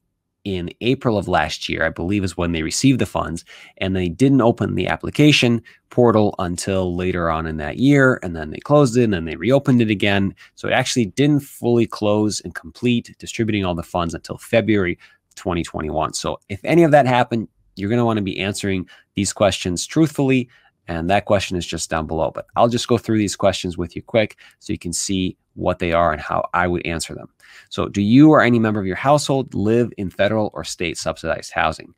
in April of last year, I believe is when they received the funds, and they didn't open the application portal until later on in that year, and then they closed it and then they reopened it again. So it actually didn't fully close and complete distributing all the funds until February 2021. So if any of that happened, you're going to want to be answering these questions truthfully and that question is just down below. But I'll just go through these questions with you quick so you can see what they are and how I would answer them. So, do you or any member of your household live in federal or state subsidized housing?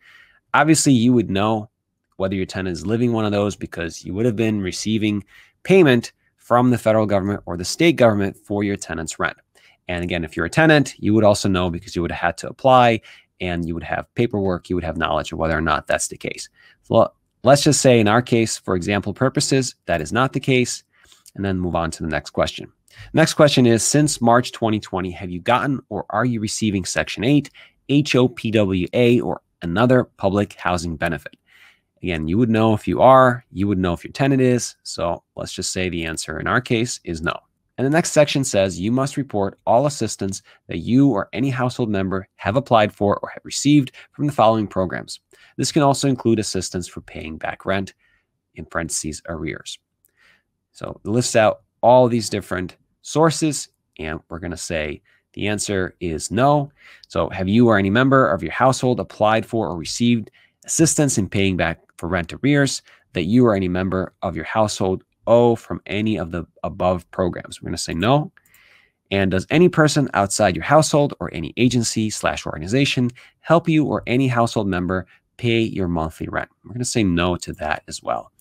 Obviously, you would know whether your tenant is living one of those because you would have been receiving payment from the federal government or the state government for your tenant's rent. And again, if you're a tenant, you would also know because you would have had to apply and you would have paperwork, you would have knowledge of whether or not that's the case. So Let's just say in our case, for example purposes, that is not the case, and then move on to the next question. Next question is, since March 2020, have you gotten or are you receiving Section 8, HOPWA, or another public housing benefit? Again, you would know if you are, you would know if your tenant is, so let's just say the answer in our case is no. And the next section says you must report all assistance that you or any household member have applied for or have received from the following programs. This can also include assistance for paying back rent, in parentheses, arrears. So it lists out all these different sources, and we're going to say the answer is no. So have you or any member of your household applied for or received assistance in paying back for rent arrears that you or any member of your household owe from any of the above programs? We're going to say no. And does any person outside your household or any agency slash organization help you or any household member pay your monthly rent. We're going to say no to that as well.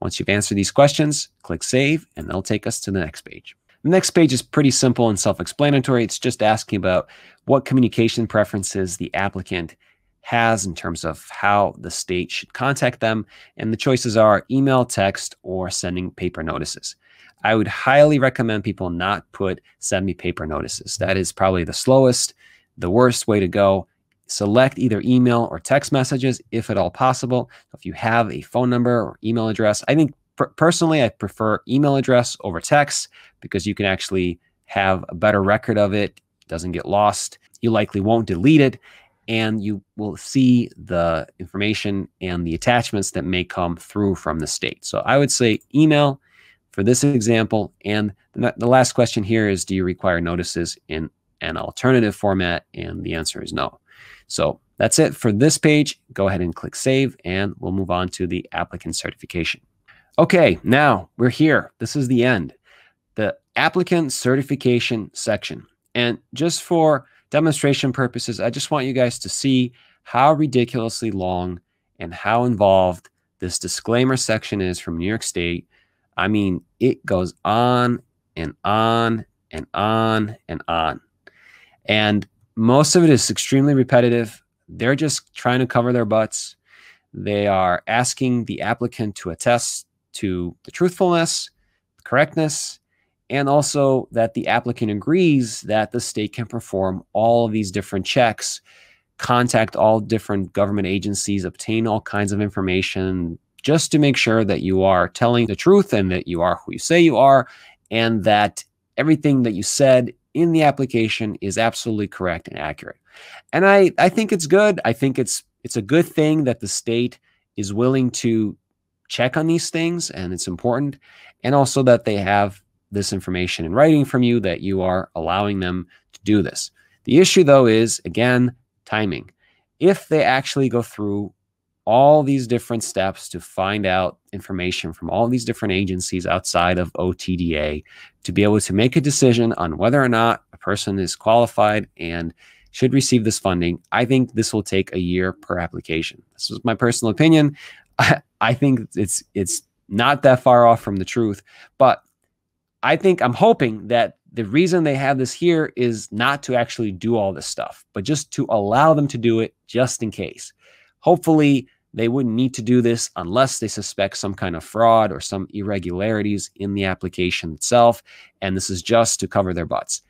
Once you've answered these questions, click Save, and that'll take us to the next page. The next page is pretty simple and self-explanatory. It's just asking about what communication preferences the applicant has in terms of how the state should contact them. And the choices are email, text, or sending paper notices. I would highly recommend people not put send me paper notices. That is probably the slowest, the worst way to go select either email or text messages if at all possible. If you have a phone number or email address, I think personally, I prefer email address over text because you can actually have a better record of it. it doesn't get lost. You likely won't delete it. And you will see the information and the attachments that may come through from the state. So I would say email for this example. And the last question here is, do you require notices in an alternative format? And the answer is no. So that's it for this page. Go ahead and click save and we'll move on to the applicant certification. Okay, now we're here. This is the end, the applicant certification section. And just for demonstration purposes, I just want you guys to see how ridiculously long and how involved this disclaimer section is from New York State. I mean, it goes on and on and on and on. And most of it is extremely repetitive. They're just trying to cover their butts. They are asking the applicant to attest to the truthfulness, correctness, and also that the applicant agrees that the state can perform all of these different checks, contact all different government agencies, obtain all kinds of information just to make sure that you are telling the truth and that you are who you say you are and that everything that you said in the application is absolutely correct and accurate. And I, I think it's good. I think it's it's a good thing that the state is willing to check on these things and it's important. And also that they have this information in writing from you that you are allowing them to do this. The issue though is again timing. If they actually go through all these different steps to find out information from all these different agencies outside of OTDA to be able to make a decision on whether or not a person is qualified and should receive this funding. I think this will take a year per application. This is my personal opinion. I, I think it's it's not that far off from the truth, but I think I'm hoping that the reason they have this here is not to actually do all this stuff, but just to allow them to do it just in case. Hopefully, they wouldn't need to do this unless they suspect some kind of fraud or some irregularities in the application itself. And this is just to cover their butts.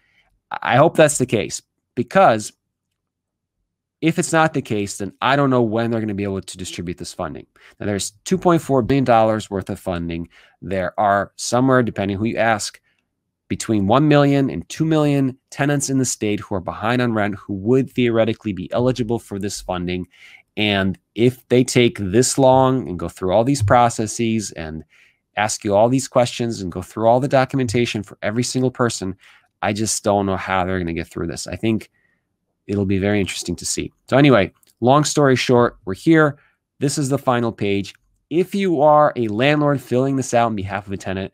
I hope that's the case because if it's not the case, then I don't know when they're going to be able to distribute this funding. Now, there's $2.4 billion worth of funding. There are somewhere, depending who you ask, between 1 million and 2 million tenants in the state who are behind on rent who would theoretically be eligible for this funding. And if they take this long and go through all these processes and ask you all these questions and go through all the documentation for every single person, I just don't know how they're going to get through this. I think it'll be very interesting to see. So, anyway, long story short, we're here. This is the final page. If you are a landlord filling this out on behalf of a tenant,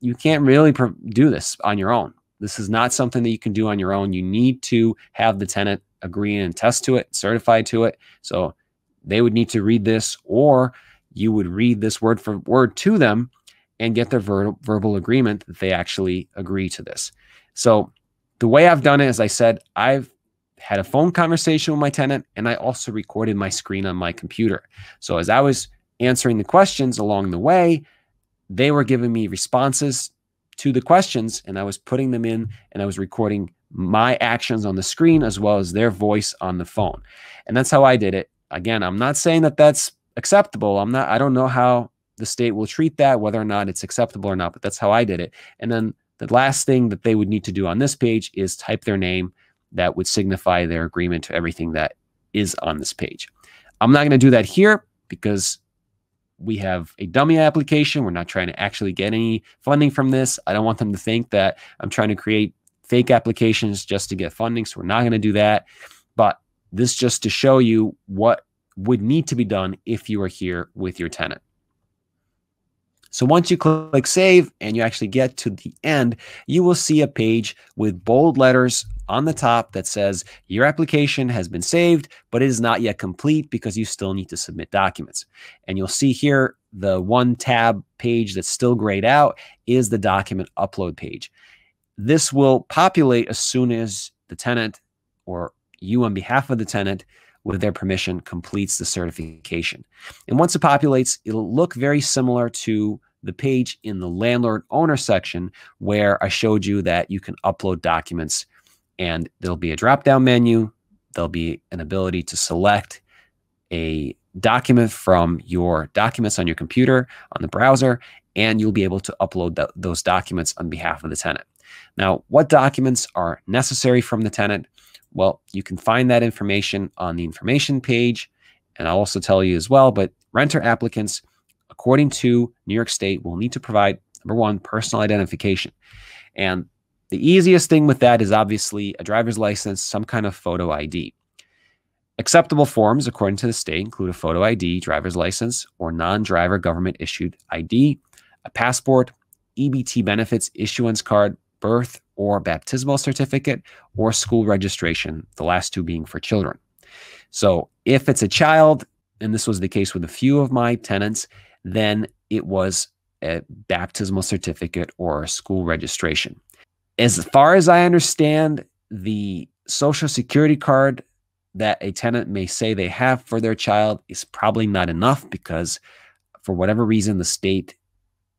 you can't really do this on your own. This is not something that you can do on your own. You need to have the tenant agree and attest to it, certify to it. So they would need to read this, or you would read this word for word to them and get their ver- verbal agreement that they actually agree to this. So, the way I've done it, as I said, I've had a phone conversation with my tenant and I also recorded my screen on my computer. So, as I was answering the questions along the way, they were giving me responses to the questions and I was putting them in and I was recording my actions on the screen as well as their voice on the phone. And that's how I did it. Again, I'm not saying that that's acceptable. I'm not, I don't know how the state will treat that, whether or not it's acceptable or not, but that's how I did it. And then the last thing that they would need to do on this page is type their name that would signify their agreement to everything that is on this page. I'm not going to do that here because we have a dummy application. We're not trying to actually get any funding from this. I don't want them to think that I'm trying to create fake applications just to get funding. So we're not going to do that. But this just to show you what would need to be done if you were here with your tenant. So once you click save and you actually get to the end, you will see a page with bold letters on the top that says your application has been saved, but it is not yet complete because you still need to submit documents. And you'll see here the one tab page that's still grayed out is the document upload page. This will populate as soon as the tenant or you on behalf of the tenant with their permission completes the certification. And once it populates, it'll look very similar to the page in the landlord owner section where I showed you that you can upload documents and there'll be a drop down menu. There'll be an ability to select a document from your documents on your computer, on the browser, and you'll be able to upload those documents on behalf of the tenant. Now, what documents are necessary from the tenant? Well, you can find that information on the information page. And I'll also tell you as well, but renter applicants, according to New York State, will need to provide number one, personal identification. And the easiest thing with that is obviously a driver's license, some kind of photo ID. Acceptable forms, according to the state, include a photo ID, driver's license, or non driver government issued ID, a passport, EBT benefits issuance card, birth or baptismal certificate or school registration, the last two being for children. So if it's a child, and this was the case with a few of my tenants, then it was a baptismal certificate or a school registration. As far as I understand, the social security card that a tenant may say they have for their child is probably not enough because for whatever reason the state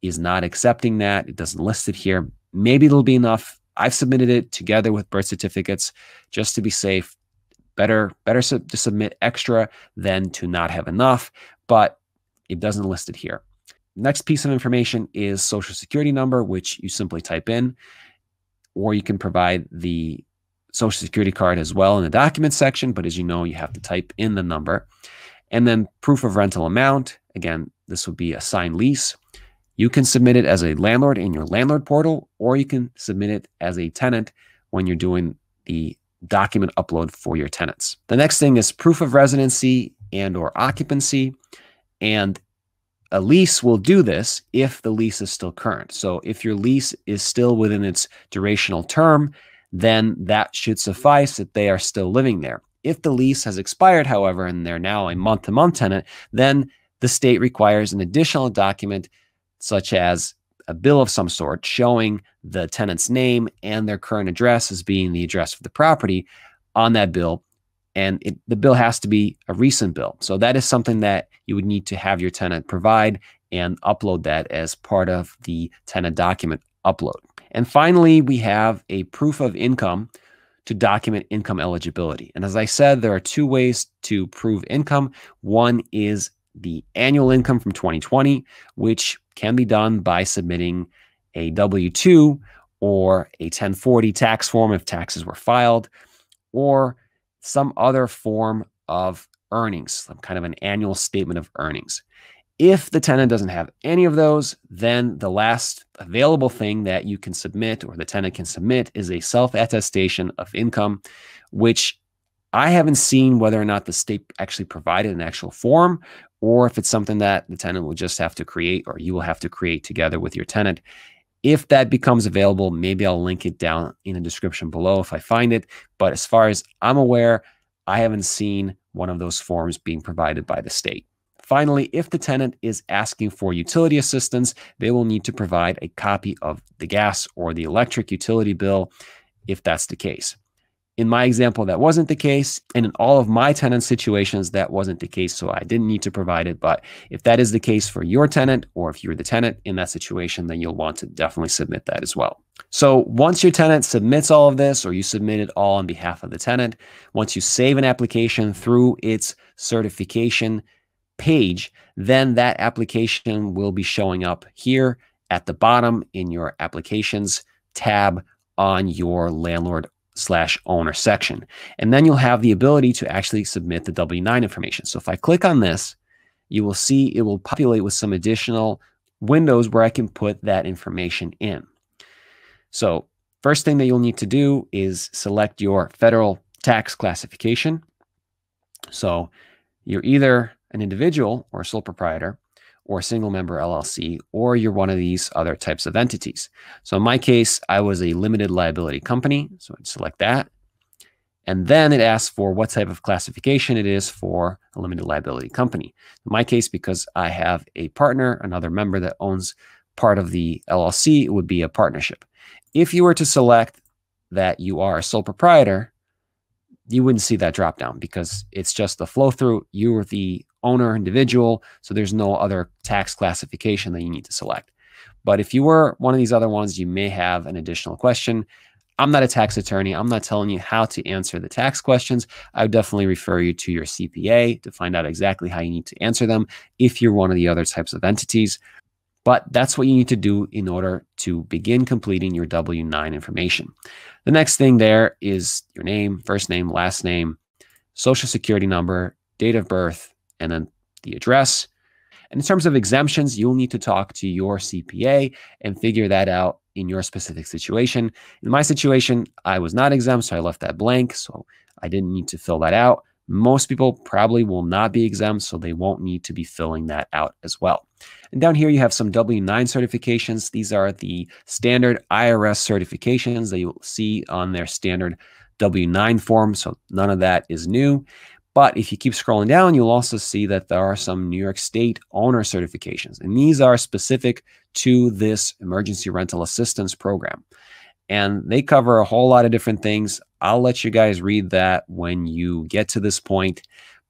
is not accepting that. It doesn't list it here. Maybe it'll be enough I've submitted it together with birth certificates just to be safe. Better, better to submit extra than to not have enough, but it doesn't list it here. Next piece of information is social security number, which you simply type in, or you can provide the social security card as well in the document section. But as you know, you have to type in the number. And then proof of rental amount. Again, this would be a signed lease you can submit it as a landlord in your landlord portal, or you can submit it as a tenant when you're doing the document upload for your tenants. The next thing is proof of residency and or occupancy. And a lease will do this if the lease is still current. So if your lease is still within its durational term, then that should suffice that they are still living there. If the lease has expired, however, and they're now a month to month tenant, then the state requires an additional document such as a bill of some sort showing the tenant's name and their current address as being the address of the property on that bill. And it, the bill has to be a recent bill. So that is something that you would need to have your tenant provide and upload that as part of the tenant document upload. And finally, we have a proof of income to document income eligibility. And as I said, there are two ways to prove income. One is the annual income from 2020, which can be done by submitting a W 2 or a 1040 tax form if taxes were filed, or some other form of earnings, some kind of an annual statement of earnings. If the tenant doesn't have any of those, then the last available thing that you can submit or the tenant can submit is a self attestation of income, which I haven't seen whether or not the state actually provided an actual form or if it's something that the tenant will just have to create or you will have to create together with your tenant. If that becomes available, maybe I'll link it down in the description below if I find it. But as far as I'm aware, I haven't seen one of those forms being provided by the state. Finally, if the tenant is asking for utility assistance, they will need to provide a copy of the gas or the electric utility bill if that's the case. In my example, that wasn't the case. And in all of my tenant situations, that wasn't the case. So I didn't need to provide it. But if that is the case for your tenant, or if you're the tenant in that situation, then you'll want to definitely submit that as well. So once your tenant submits all of this, or you submit it all on behalf of the tenant, once you save an application through its certification page, then that application will be showing up here at the bottom in your applications tab on your landlord slash owner section. And then you'll have the ability to actually submit the W-9 information. So if I click on this, you will see it will populate with some additional windows where I can put that information in. So first thing that you'll need to do is select your federal tax classification. So you're either an individual or a sole proprietor, or single member LLC, or you're one of these other types of entities. So in my case, I was a limited liability company. So I'd select that. And then it asks for what type of classification it is for a limited liability company. In my case, because I have a partner, another member that owns part of the LLC, it would be a partnership. If you were to select that you are a sole proprietor, you wouldn't see that drop down because it's just the flow through. You are the owner, individual. So there's no other tax classification that you need to select. But if you were one of these other ones, you may have an additional question. I'm not a tax attorney. I'm not telling you how to answer the tax questions. I would definitely refer you to your CPA to find out exactly how you need to answer them if you're one of the other types of entities. But that's what you need to do in order to begin completing your W 9 information. The next thing there is your name, first name, last name, social security number, date of birth, and then the address. And in terms of exemptions, you'll need to talk to your CPA and figure that out in your specific situation. In my situation, I was not exempt, so I left that blank. So I didn't need to fill that out. Most people probably will not be exempt, so they won't need to be filling that out as well. And down here, you have some W 9 certifications. These are the standard IRS certifications that you'll see on their standard W 9 form, so none of that is new. But if you keep scrolling down, you'll also see that there are some New York State owner certifications, and these are specific to this emergency rental assistance program. And they cover a whole lot of different things. I'll let you guys read that when you get to this point.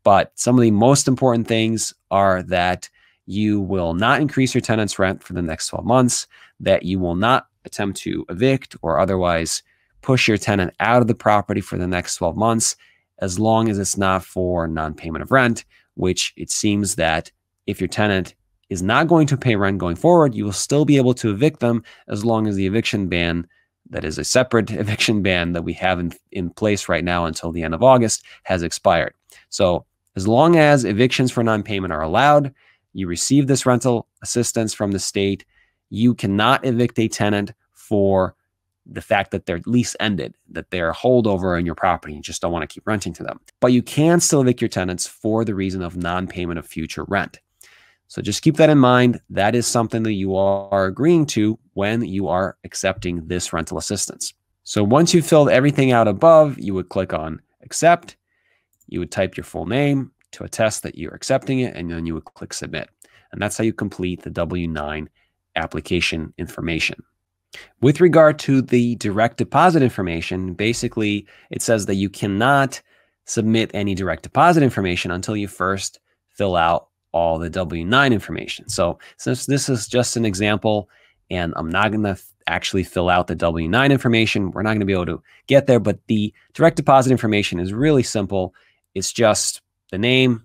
But some of the most important things are that you will not increase your tenant's rent for the next 12 months, that you will not attempt to evict or otherwise push your tenant out of the property for the next 12 months, as long as it's not for non payment of rent, which it seems that if your tenant is not going to pay rent going forward, you will still be able to evict them as long as the eviction ban, that is a separate eviction ban that we have in, in place right now until the end of August, has expired. So, as long as evictions for non payment are allowed, you receive this rental assistance from the state. You cannot evict a tenant for the fact that their lease ended, that they're holdover in your property and you just don't want to keep renting to them. But you can still evict your tenants for the reason of non payment of future rent. So just keep that in mind. That is something that you are agreeing to when you are accepting this rental assistance. So once you've filled everything out above, you would click on accept. You would type your full name to attest that you're accepting it, and then you would click submit. And that's how you complete the W 9 application information. With regard to the direct deposit information, basically it says that you cannot submit any direct deposit information until you first fill out all the W 9 information. So, since this is just an example and I'm not going to actually fill out the W 9 information, we're not going to be able to get there. But the direct deposit information is really simple. It's just the name,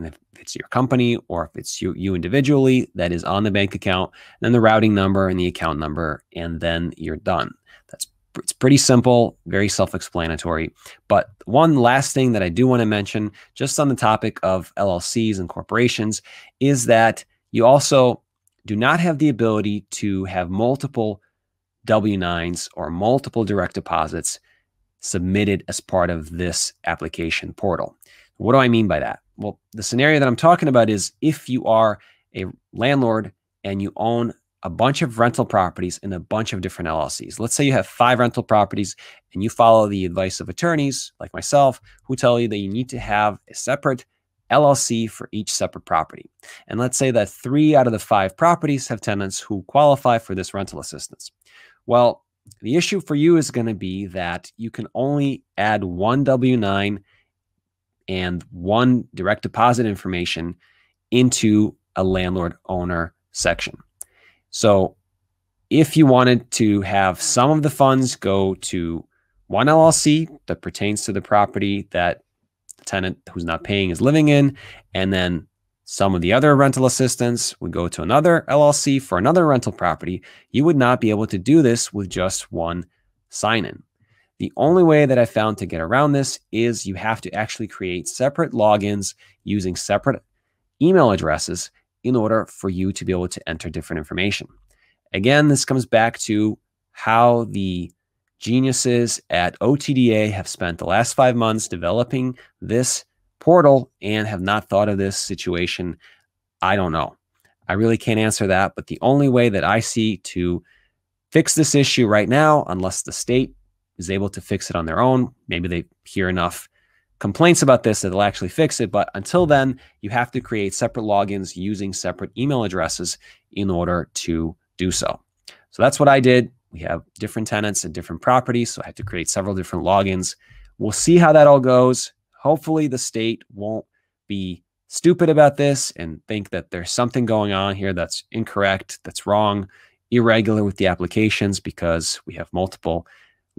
and if it's your company or if it's you, you individually, that is on the bank account, then the routing number and the account number, and then you're done. That's it's pretty simple, very self-explanatory. But one last thing that I do want to mention, just on the topic of LLCs and corporations, is that you also do not have the ability to have multiple W-9s or multiple direct deposits submitted as part of this application portal. What do I mean by that? Well, the scenario that I'm talking about is if you are a landlord and you own a bunch of rental properties in a bunch of different LLCs. Let's say you have five rental properties and you follow the advice of attorneys like myself who tell you that you need to have a separate LLC for each separate property. And let's say that three out of the five properties have tenants who qualify for this rental assistance. Well, the issue for you is going to be that you can only add one W 9 and one direct deposit information into a landlord owner section. So if you wanted to have some of the funds go to one LLC that pertains to the property that the tenant who's not paying is living in, and then some of the other rental assistance would go to another LLC for another rental property, you would not be able to do this with just one sign in. The only way that I found to get around this is you have to actually create separate logins using separate email addresses in order for you to be able to enter different information. Again, this comes back to how the geniuses at OTDA have spent the last five months developing this portal and have not thought of this situation. I don't know. I really can't answer that. But the only way that I see to fix this issue right now, unless the state is able to fix it on their own. Maybe they hear enough complaints about this that they'll actually fix it. But until then, you have to create separate logins using separate email addresses in order to do so. So that's what I did. We have different tenants and different properties. So I have to create several different logins. We'll see how that all goes. Hopefully, the state won't be stupid about this and think that there's something going on here that's incorrect, that's wrong, irregular with the applications because we have multiple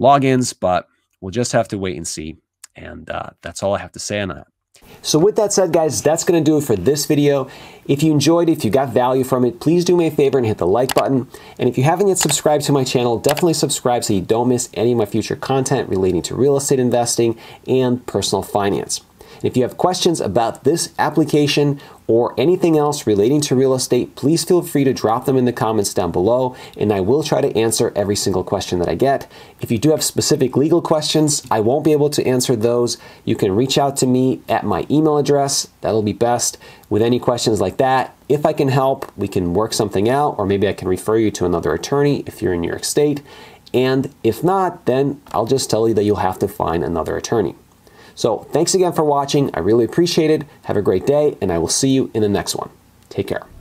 logins, but we'll just have to wait and see. And uh, that's all I have to say on that. So with that said, guys, that's going to do it for this video. If you enjoyed, if you got value from it, please do me a favor and hit the like button. And if you haven't yet subscribed to my channel, definitely subscribe so you don't miss any of my future content relating to real estate investing and personal finance. And if you have questions about this application or anything else relating to real estate, please feel free to drop them in the comments down below and I will try to answer every single question that I get. If you do have specific legal questions, I won't be able to answer those. You can reach out to me at my email address. That'll be best with any questions like that. If I can help, we can work something out or maybe I can refer you to another attorney if you're in New York State. And if not, then I'll just tell you that you'll have to find another attorney. So thanks again for watching. I really appreciate it. Have a great day, and I will see you in the next one. Take care.